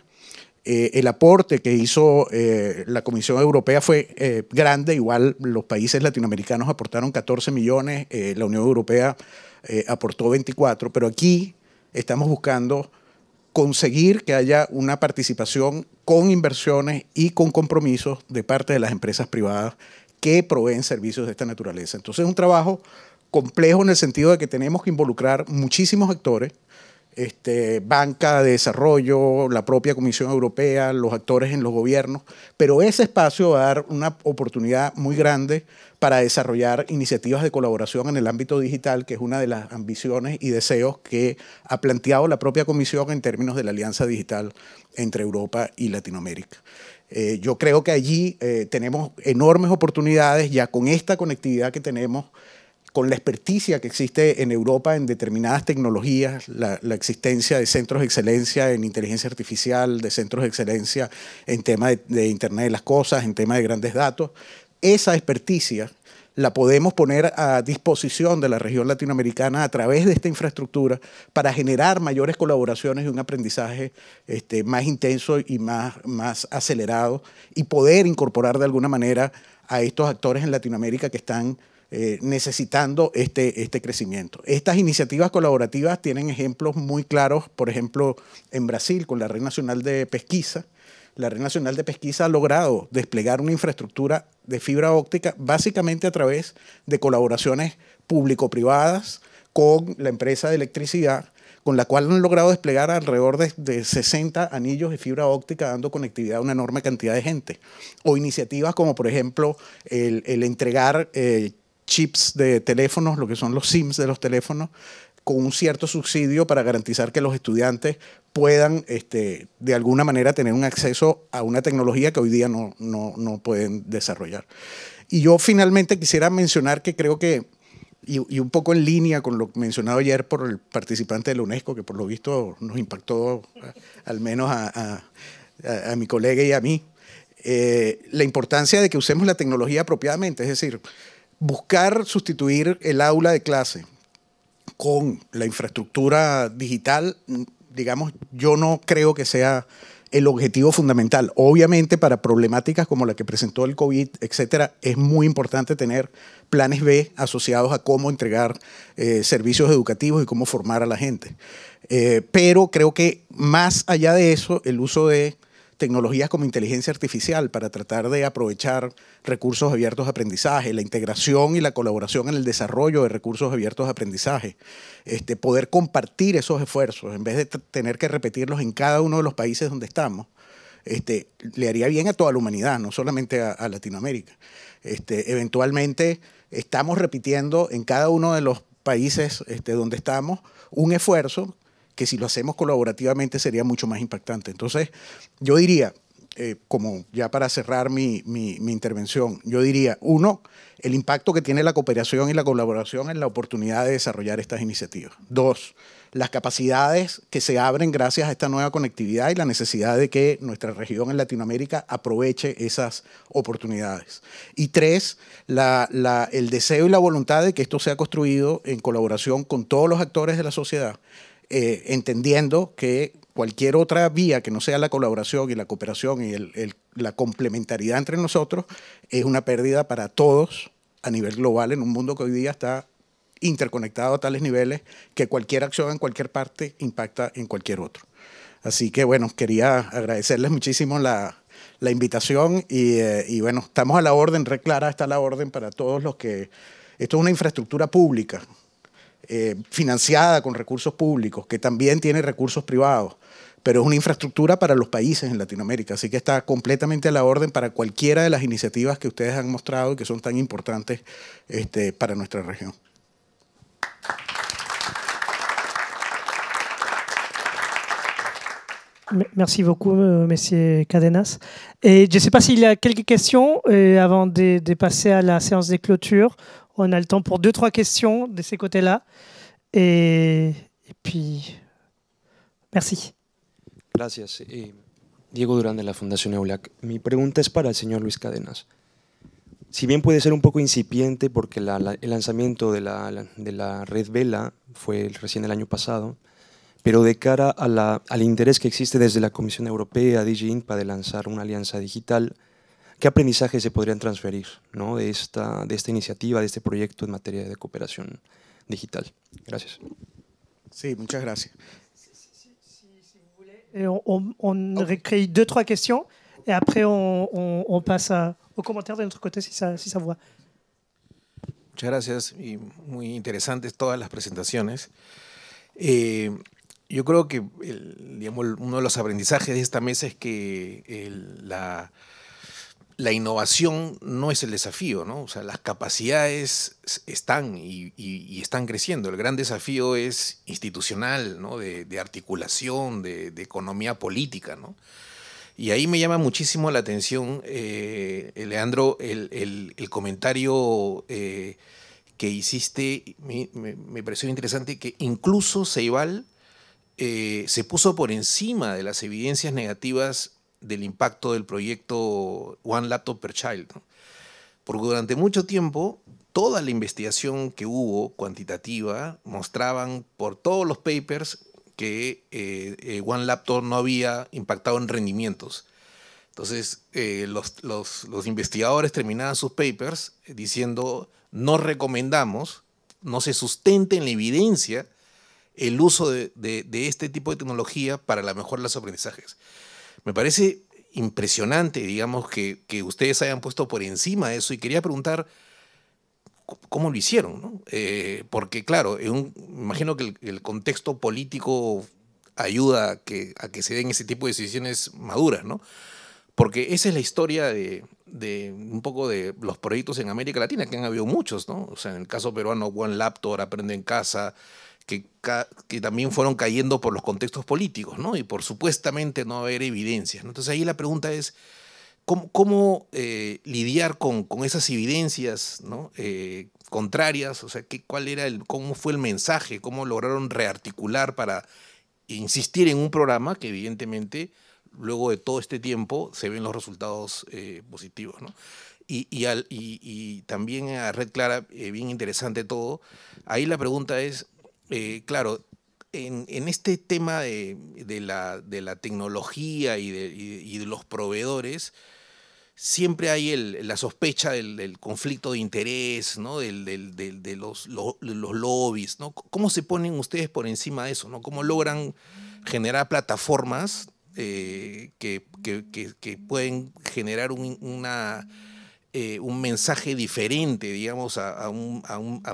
eh, el aporte que hizo eh, la Comisión Europea fue eh, grande, igual los países latinoamericanos aportaron 14 millones, la Unión Europea aportó 24, pero aquí estamos buscando conseguir que haya una participación con inversiones y con compromisos de parte de las empresas privadas que proveen servicios de esta naturaleza. Entonces es un trabajo complejo en el sentido de que tenemos que involucrar muchísimos actores, este, banca de desarrollo, la propia Comisión Europea, los actores en los gobiernos, pero ese espacio va a dar una oportunidad muy grande para desarrollar iniciativas de colaboración en el ámbito digital, que es una de las ambiciones y deseos que ha planteado la propia Comisión en términos de la alianza digital entre Europa y Latinoamérica. Eh, yo creo que allí eh, tenemos enormes oportunidades ya con esta conectividad que tenemos con la experticia que existe en Europa en determinadas tecnologías, la, existencia de centros de excelencia en inteligencia artificial, de centros de excelencia en tema de, de, Internet de las Cosas, en tema de grandes datos, esa experticia la podemos poner a disposición de la región latinoamericana a través de esta infraestructura para generar mayores colaboraciones y un aprendizaje este, más intenso y más, más acelerado y poder incorporar de alguna manera a estos actores en Latinoamérica que están eh, necesitando este, este crecimiento. Estas iniciativas colaborativas tienen ejemplos muy claros, por ejemplo, en Brasil con la Red Nacional de Pesquisa, la Red Nacional de Pesquisa ha logrado desplegar una infraestructura de fibra óptica básicamente a través de colaboraciones público-privadas con la empresa de electricidad, con la cual han logrado desplegar alrededor de, 60 anillos de fibra óptica dando conectividad a una enorme cantidad de gente. O iniciativas como por ejemplo el, entregar... Eh, chips de teléfonos, lo que son los SIMs de los teléfonos, con un cierto subsidio para garantizar que los estudiantes puedan este, de alguna manera tener un acceso a una tecnología que hoy día no, pueden desarrollar. Y yo finalmente quisiera mencionar que creo que, y, un poco en línea con lo mencionado ayer por el participante de la UNESCO, que por lo visto nos impactó al menos a, mi colega y a mí, eh, la importancia de que usemos la tecnología apropiadamente, es decir, buscar sustituir el aula de clase con la infraestructura digital, digamos, yo no creo que sea el objetivo fundamental. Obviamente para problemáticas como la que presentó el COVID, etcétera, es muy importante tener planes B asociados a cómo entregar eh, servicios educativos y cómo formar a la gente. Eh, pero creo que más allá de eso, el uso de tecnologías como inteligencia artificial para tratar de aprovechar recursos abiertos de aprendizaje, la integración y la colaboración en el desarrollo de recursos abiertos de aprendizaje, este, poder compartir esos esfuerzos en vez de tener que repetirlos en cada uno de los países donde estamos. Este, le haría bien a toda la humanidad, no solamente a, Latinoamérica. Este, eventualmente estamos repitiendo en cada uno de los países este, donde estamos un esfuerzo que si lo hacemos colaborativamente sería mucho más impactante. Entonces, yo diría, eh, como ya para cerrar mi, intervención, yo diría, uno, el impacto que tiene la cooperación y la colaboración en la oportunidad de desarrollar estas iniciativas. Dos, las capacidades que se abren gracias a esta nueva conectividad y la necesidad de que nuestra región en Latinoamérica aproveche esas oportunidades. Y tres, el deseo y la voluntad de que esto sea construido en colaboración con todos los actores de la sociedad eh, entendiendo que cualquier otra vía que no sea la colaboración y la cooperación y la complementariedad entre nosotros es una pérdida para todos a nivel global en un mundo que hoy día está interconectado a tales niveles que cualquier acción en cualquier parte impacta en cualquier otro. Así que bueno, quería agradecerles muchísimo la, invitación y, eh, y, bueno, estamos a la orden, Reclara está a la orden para todos los que... Esto es una infraestructura pública, eh, financiada con recursos públicos, que también tiene recursos privados, pero es una infraestructura para los países en Latinoamérica. Así que está completamente a la orden para cualquiera de las iniciativas que ustedes han mostrado y que son tan importantes este, para nuestra región. Merci beaucoup, euh, Cadenas. Et je si sais pas s'il y a euh, de, de, passer la séance de clôture On a le dos o tres trois de ese côtés-là. Et, merci. Gracias. Eh, Diego Durán de la Fundación EULAC. Mi pregunta es para el señor Luis Cadenas. Si bien puede ser un poco incipiente porque el lanzamiento de la, red Vela fue recién el año pasado, pero de cara al interés que existe desde la Comisión Europea, DigiInpa, de lanzar una alianza digital, ¿Qué aprendizajes se podrían transferir ¿no? de, esta, de esta iniciativa, de este proyecto en materia de cooperación digital? Gracias. Sí, muchas gracias. Si eh, on, quiere, on dos deux, trois questions et après on, on passe aux commentaires de notre côté si ça, si ça Muchas gracias y muy interesantes todas las presentaciones. Eh, yo creo que digamos, uno de los aprendizajes de esta mesa es que la, la innovación no es el desafío, ¿no? sea, las capacidades están y, están creciendo. El gran desafío es institucional, ¿no? De, articulación, de, economía política, Y ahí me llama muchísimo la atención, eh, Leandro, el, comentario eh, que hiciste, me, pareció interesante, que incluso Ceibal eh, se puso por encima de las evidencias negativas del impacto del proyecto One Laptop per Child. Porque durante mucho tiempo toda la investigación que hubo cuantitativa mostraban por todos los papers que eh, eh, One Laptop no había impactado en rendimientos. Entonces, eh, los, investigadores terminaban sus papers diciendo, no recomendamos, no se sustente en la evidencia el uso de, de este tipo de tecnología para la mejora de los aprendizajes. Me parece impresionante, digamos, que, ustedes hayan puesto por encima eso y quería preguntar cómo lo hicieron, ¿no? Eh, porque claro, imagino que el, contexto político ayuda a que, a que se den ese tipo de decisiones maduras, ¿no? Porque esa es la historia de, de, un poco de los proyectos en América Latina, que han habido muchos, ¿no? O sea, en el caso peruano, One Laptop, Aprende en Casa, que, también fueron cayendo por los contextos políticos, ¿no? Y por supuestamente no haber evidencias. Entonces ahí la pregunta es, ¿cómo, eh, lidiar con, esas evidencias eh, contrarias? O sea, ¿qué, cuál era el, ¿cómo fue el mensaje? ¿Cómo lograron rearticular para insistir en un programa que evidentemente luego de todo este tiempo se ven los resultados eh, positivos, Y, también a Red Clara, bien interesante todo. Ahí la pregunta es, eh, claro, en, este tema de, la, tecnología y de, los proveedores, siempre hay la sospecha del, conflicto de interés, ¿no? de los, lobbies. ¿Cómo se ponen ustedes por encima de eso? ¿Cómo logran generar plataformas eh, que, pueden generar una eh, un mensaje diferente, digamos, a,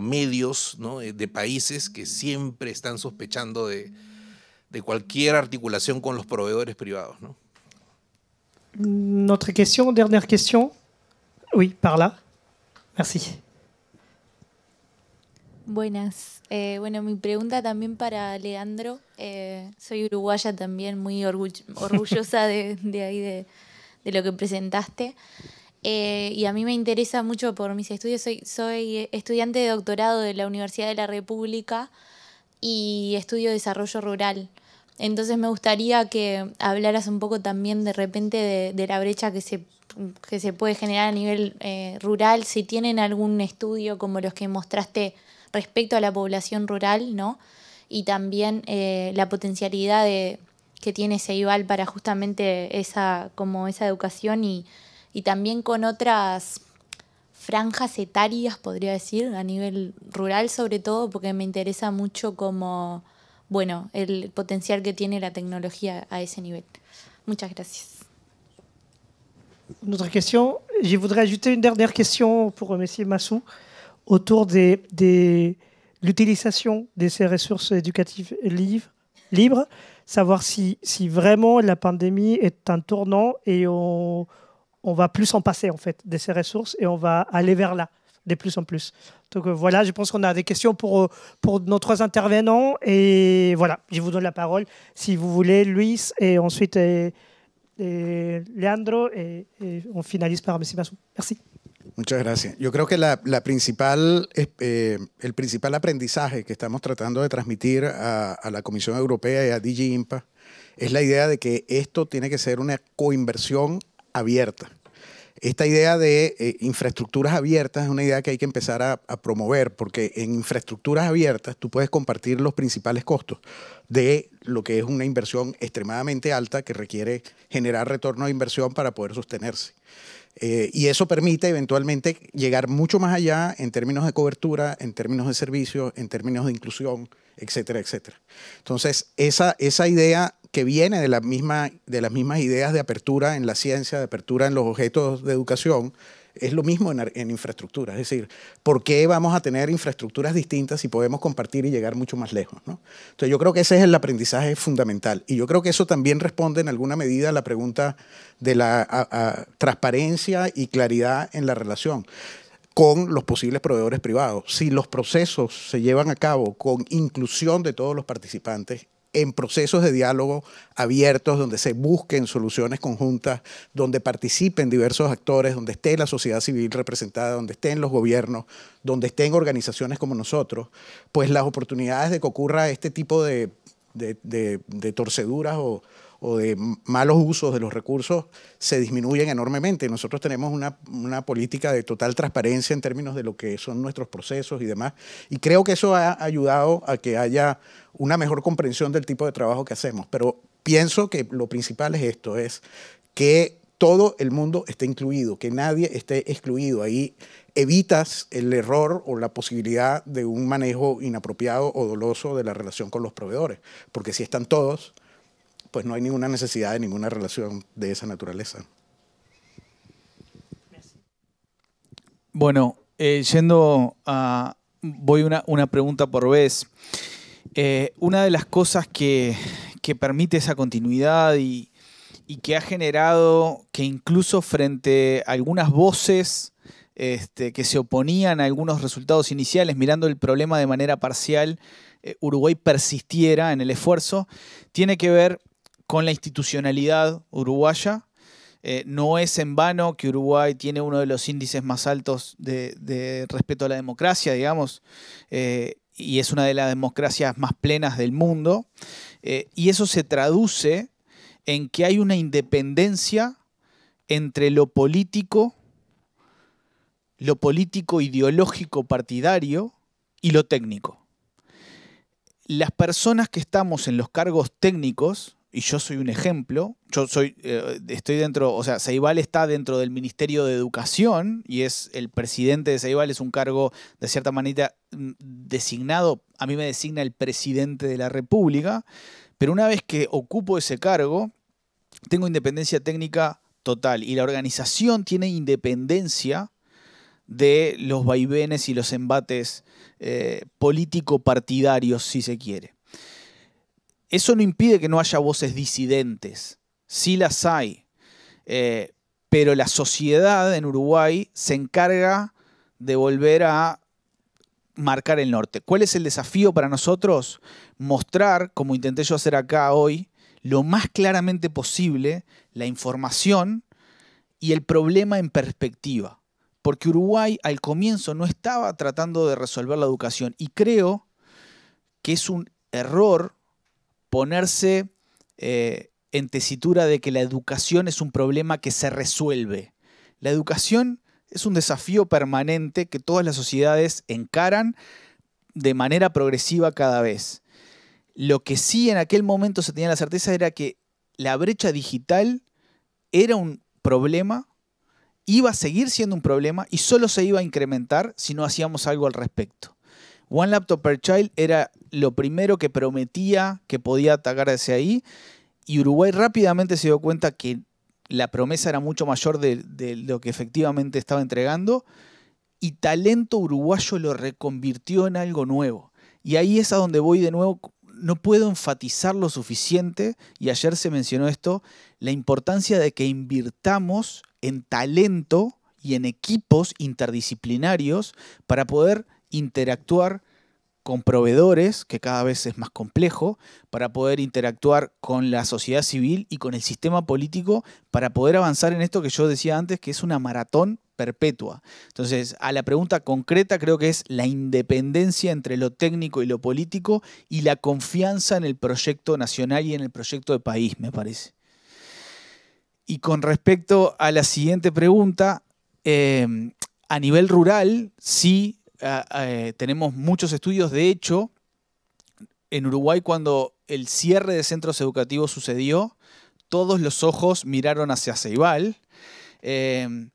medios eh, de países que siempre están sospechando de, cualquier articulación con los proveedores privados. ¿no? Mm, notre question, dernière question. Oui, par là. Buenas. Eh, bueno, mi pregunta también para Leandro. soy uruguaya también, muy orgullosa de, ahí, de, de lo que presentaste. Eh, y a mí me interesa mucho por mis estudios. Soy, soy eh, estudiante de doctorado de la Universidad de la República y estudio desarrollo rural. Entonces me gustaría que hablaras un poco también de repente de, la brecha que se, que se puede generar a nivel eh, rural, si tienen algún estudio como los que mostraste respecto a la población rural, ¿no? Y también la potencialidad que tiene Ceibal para justamente esa, como esa educación y, y también con otras franjas etarias, podría decir, a nivel rural sobre todo, porque me interesa mucho como, bueno, el potencial que tiene la tecnología a ese nivel. Muchas gracias. otra question, je voudrais ajouter une dernière question pour M. Massou autour de des, l'utilisation de ces ressources éducatives libres, libres savoir si, si vraiment la pandemia est un tournant et on, on va plus en passer en fait de ces ressources et on va aller vers là de plus en plus. Donc euh, voilà, je pense qu'on a des questions pour, euh, pour nos trois intervenants et voilà, je vous donne la parole si vous voulez, Luis et ensuite Leandro et, on finalise par M. Massou. Merci. Muchas gracias. Je crois que la, la principal, apprentissage eh, eh, que principal aprendizaje que estamos tratando de transmitir à la Commission européenne et à DG IMPA est la de que esto tiene que ser una coinversión abierta. Esta idea de eh, infraestructuras abiertas es una idea que hay que empezar a, promover, porque en infraestructuras abiertas tú puedes compartir los principales costos de lo que es una inversión extremadamente alta que requiere generar retorno de inversión para poder sostenerse. Eh, y eso permite eventualmente llegar mucho más allá en términos de cobertura, en términos de servicios, en términos de inclusión, etcétera, etcétera. Entonces, esa, esa idea que viene de, la misma, de las mismas ideas de apertura en la ciencia, de apertura en los objetos de educación, es lo mismo en, infraestructura. Es decir, ¿por qué vamos a tener infraestructuras distintas si podemos compartir y llegar mucho más lejos? Entonces, yo creo que ese es el aprendizaje fundamental. Y yo creo que eso también responde en alguna medida a la pregunta de la transparencia y claridad en la relación con los posibles proveedores privados. Si los procesos se llevan a cabo con inclusión de todos los participantes en procesos de diálogo abiertos, donde se busquen soluciones conjuntas, donde participen diversos actores, donde esté la sociedad civil representada, donde estén los gobiernos, donde estén organizaciones como nosotros, pues las oportunidades de que ocurra este tipo de, torceduras o, o de malos usos de los recursos se disminuyen enormemente. Nosotros tenemos una, una, política de total transparencia en términos de lo que son nuestros procesos y demás, y creo que eso ha ayudado a que haya una mejor comprensión del tipo de trabajo que hacemos. Pero pienso que lo principal es esto, es que todo el mundo esté incluido, que nadie esté excluido. Ahí evitas el error o la posibilidad de un manejo inapropiado o doloso de la relación con los proveedores, porque si están todos, pues no hay ninguna necesidad de ninguna relación de esa naturaleza. Bueno, eh, yendo a, voy una, una pregunta por vez. Eh, una de las cosas que, permite esa continuidad y, que ha generado que incluso frente a algunas voces este, que se oponían a algunos resultados iniciales, mirando el problema de manera parcial, eh, Uruguay persistiera en el esfuerzo, tiene que ver con la institucionalidad uruguaya. Eh, no es en vano que Uruguay tiene uno de los índices más altos de, respeto a la democracia, digamos, eh, y es una de las democracias más plenas del mundo. Eh, y eso se traduce en que hay una independencia entre lo político, lo político ideológico partidario y lo técnico. Las personas que estamos en los cargos técnicos y yo soy un ejemplo. Yo soy, eh, estoy dentro, o sea, Ceibal está dentro del Ministerio de Educación y es el presidente de Ceibal, es un cargo de cierta manera mm, designado, a mí me designa el presidente de la República, pero una vez que ocupo ese cargo, tengo independencia técnica total y la organización tiene independencia de los vaivenes y los embates eh, político-partidarios, si se quiere eso no impide que no haya voces disidentes, sí las hay, eh, pero la sociedad en Uruguay se encarga de volver a marcar el norte. ¿Cuál es el desafío para nosotros? Mostrar, como intenté yo hacer acá hoy, lo más claramente posible la información y el problema en perspectiva. Porque Uruguay al comienzo no estaba tratando de resolver la educación y creo que es un error ponerse eh, en tesitura de que la educación es un problema que se resuelve. La educación es un desafío permanente que todas las sociedades encaran de manera progresiva cada vez. Lo que sí en aquel momento se tenía la certeza era que la brecha digital era un problema, iba a seguir siendo un problema y solo se iba a incrementar si no hacíamos algo al respecto. One Laptop per Child era lo primero que prometía que podía atacar desde ahí. Y Uruguay rápidamente se dio cuenta que la promesa era mucho mayor de, lo que efectivamente estaba entregando. Y talento uruguayo lo reconvirtió en algo nuevo. Y ahí es a donde voy de nuevo no puedo enfatizar lo suficiente, y ayer se mencionó esto, la importancia de que invirtamos en talento y en equipos interdisciplinarios para poder interactuar con proveedores, que cada vez es más complejo, para poder interactuar con la sociedad civil y con el sistema político, para poder avanzar en esto que yo decía antes, que es una maratón perpetua. Entonces, a la pregunta concreta creo que es la independencia entre lo técnico y lo político y la confianza en el proyecto nacional y en el proyecto de país, me parece. Y con respecto a la siguiente pregunta, eh, a nivel rural, sí eh, tenemos muchos estudios. De hecho, en Uruguay cuando el cierre de centros educativos sucedió, todos los ojos miraron hacia Ceibal em,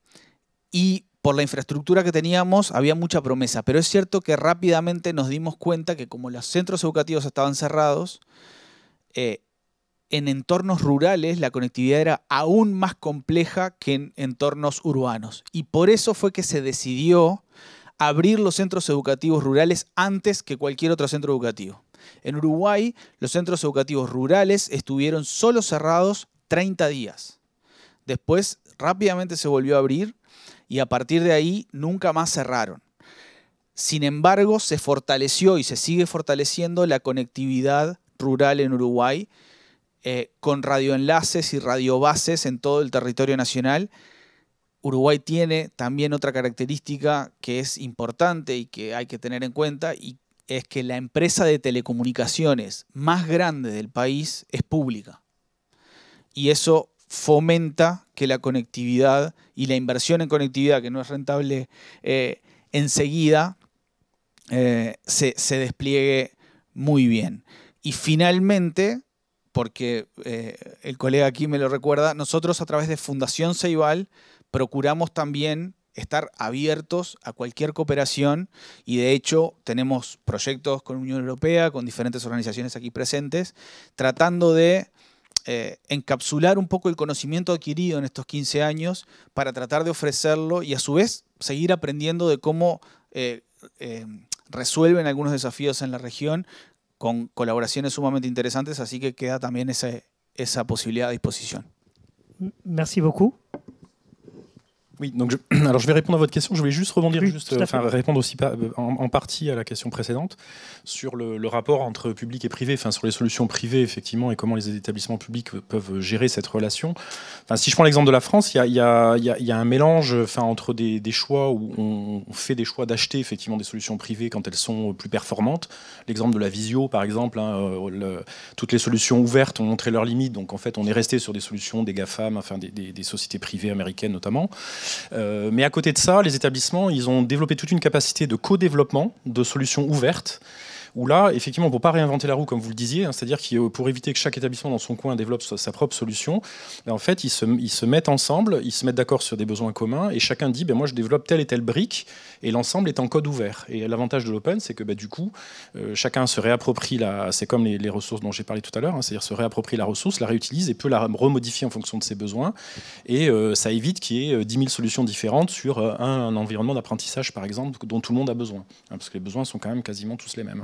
y por la infraestructura que teníamos había mucha promesa, pero es cierto que rápidamente nos dimos cuenta que como los centros educativos estaban cerrados, eh, en entornos rurales la conectividad era aún más compleja que en entornos urbanos. Y por eso fue que se decidió abrir los centros educativos rurales antes que cualquier otro centro educativo. En Uruguay, los centros educativos rurales estuvieron solo cerrados 30 días. Después rápidamente se volvió a abrir y a partir de ahí nunca más cerraron. Sin embargo, se fortaleció y se sigue fortaleciendo la conectividad rural en Uruguay eh, con radioenlaces y radiobases en todo el territorio nacional Uruguay tiene también otra característica que es importante y que hay que tener en cuenta y es que la empresa de telecomunicaciones más grande del país es pública. Y eso fomenta que la conectividad y la inversión en conectividad, que no es rentable eh, enseguida, eh, se, despliegue muy bien. Y finalmente, porque eh, el colega aquí me lo recuerda, nosotros a través de Fundación Ceibal procuramos también estar abiertos a cualquier cooperación y de hecho tenemos proyectos con Unión Europea, con diferentes organizaciones aquí presentes, tratando de eh, encapsular un poco el conocimiento adquirido en estos 15 años para tratar de ofrecerlo y a su vez seguir aprendiendo de cómo eh, eh, resuelven algunos desafíos en la región con colaboraciones sumamente interesantes, así que queda también esa posibilidad a disposición. Merci beaucoup. Oui, donc je, (clears throat) alors je vais répondre à votre question. Je voulais juste rebondir, juste, enfin, répondre aussi euh, en, en, partie à la question précédente sur le, rapport entre public et privé, enfin sur les solutions privées effectivement et comment les établissements publics euh, peuvent gérer cette relation. Enfin, si je prends l'exemple de la France, il y a, un mélange, enfin entre des, choix où on, fait des choix d'acheter effectivement des solutions privées quand elles sont plus performantes. L'exemple de la visio, par exemple, hein, euh, toutes les solutions ouvertes ont montré leurs limites, donc en fait on est resté sur des solutions des gafam, enfin des, des sociétés privées américaines notamment. Euh, mais à côté de ça, les établissements, ils ont développé toute une capacité de co-développement de solutions ouvertes où là, effectivement, pour ne pas réinventer la roue, comme vous le disiez, hein, c'est-à-dire euh, pour éviter que chaque établissement dans son coin développe sa, propre solution, ben, en fait, ils se, ils se, mettent ensemble, ils se mettent d'accord sur des besoins communs, et chacun dit, ben, moi, je développe telle et telle brique, et l'ensemble est en code ouvert. Et l'avantage de l'open, c'est que ben, du coup, euh, chacun se réapproprie, la, c'est comme les, ressources dont j'ai parlé tout à l'heure, hein, c'est-à-dire se réapproprie la ressource, la réutilise et peut la remodifier en fonction de ses besoins, et euh, ça évite qu'il y ait 10 000 solutions différentes sur un, environnement d'apprentissage, par exemple, dont tout le monde a besoin, hein, parce que les besoins sont quand même quasiment tous les mêmes.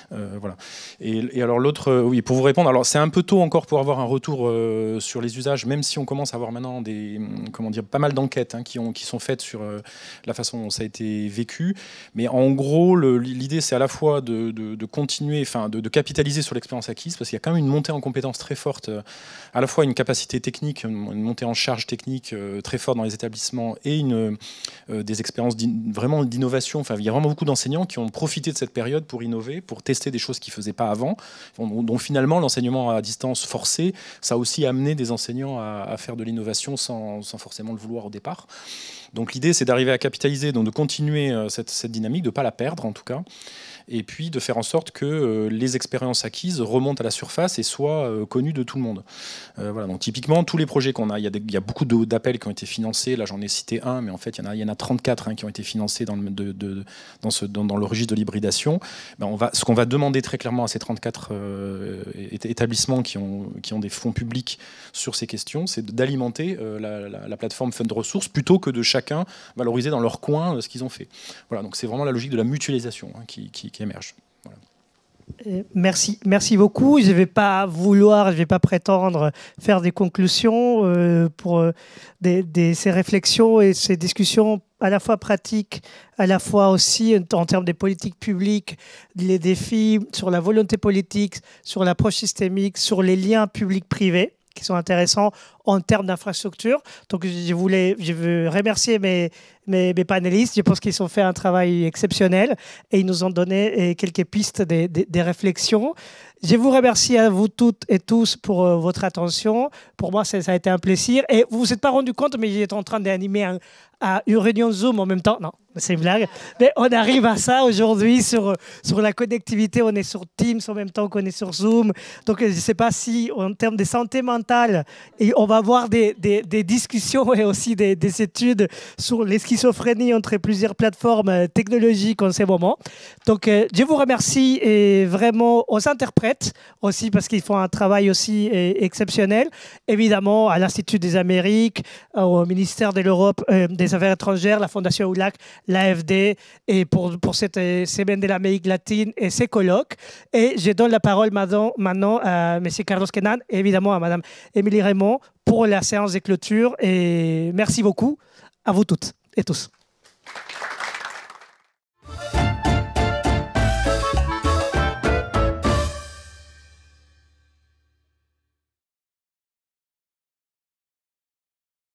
Euh, voilà. Et, alors l'autre, euh, oui, pour vous répondre, alors c'est un peu tôt encore pour avoir un retour euh, sur les usages, même si on commence à avoir maintenant des, mm, comment dire, pas mal d'enquêtes hein, qui, qui sont faites sur la façon dont ça a été vécu. Mais en gros, l'idée, c'est à la fois de, continuer, enfin, de, capitaliser sur l'expérience acquise, parce qu'il y a quand même une montée en compétences très forte, à la fois une capacité technique, une montée en charge technique très forte dans les établissements et une, des expériences vraiment d'innovation. Enfin, il y a vraiment beaucoup d'enseignants qui ont profité de cette période pour innover, pour tester des choses qu'ils ne faisaient pas avant. dont finalement, l'enseignement à distance forcé, ça a aussi amené des enseignants à, faire de l'innovation sans, forcément le vouloir au départ. Donc l'idée, c'est d'arriver à capitaliser, donc de continuer euh, cette, cette dynamique, de ne pas la perdre en tout cas et puis de faire en sorte que euh, les expériences acquises remontent à la surface et soient euh, connues de tout le monde. Euh, voilà, donc typiquement, tous les projets qu'on a, il y, a beaucoup d'appels qui ont été financés, là j'en ai cité un, mais en fait il y, en a, y en a 34 hein, qui ont été financés dans le, dans ce, dans, registre de l'hybridation. Ben, ce qu'on va demander très clairement à ces 34 établissements qui ont, qui ont des fonds publics sur ces questions, c'est d'alimenter la, plateforme Fund Ressources plutôt que de chacun valoriser dans leur coin ce qu'ils ont fait. Voilà, donc c'est vraiment la logique de la mutualisation hein, qui, qui, qui euh, merci, merci beaucoup. Je ne vais pas vouloir, je ne vais pas prétendre faire des conclusions euh, pour euh, ces réflexions et ces discussions à la fois pratiques, à la fois aussi en termes des politiques publiques, les défis sur la volonté politique, sur l'approche systémique, sur les liens publics-privés qui sont intéressants en termes d'infrastructure. Donc, je voulais je veux remercier mes, mes, panélistes. Je pense qu'ils ont fait un travail exceptionnel et ils nous ont donné eh, quelques pistes des, des, réflexions. Je vous remercie à vous toutes et tous pour euh, votre attention. Pour moi, ça a été un plaisir. Et vous vous êtes pas rendu compte, mais j'étais en train d'animer un, à une réunion Zoom en même temps. Non, c'est une blague. Mais on arrive à ça aujourd'hui sur, sur la connectivité. On est sur Teams en même temps qu'on est sur Zoom. Donc, je ne sais pas si, en termes de santé mentale, et on va avoir des, des, discussions et aussi des, études sur les schizophrénies entre plusieurs plateformes euh, technologiques en ce moment. Donc, euh, je vous remercie et vraiment aux interprètes aussi parce qu'ils font un travail aussi euh, exceptionnel. Évidemment, à l'Institut des Amériques, au ministère de l'Europe, des Affaires étrangères, la Fondation OULAC, l'AFD, et pour, pour cette euh, semaine de l'Amérique latine et ses colloques. Et je donne la parole maintenant à M. Carlos Kenan et évidemment à Mme Émilie Raymond pour la séance de clôture. Et merci beaucoup à vous toutes et tous.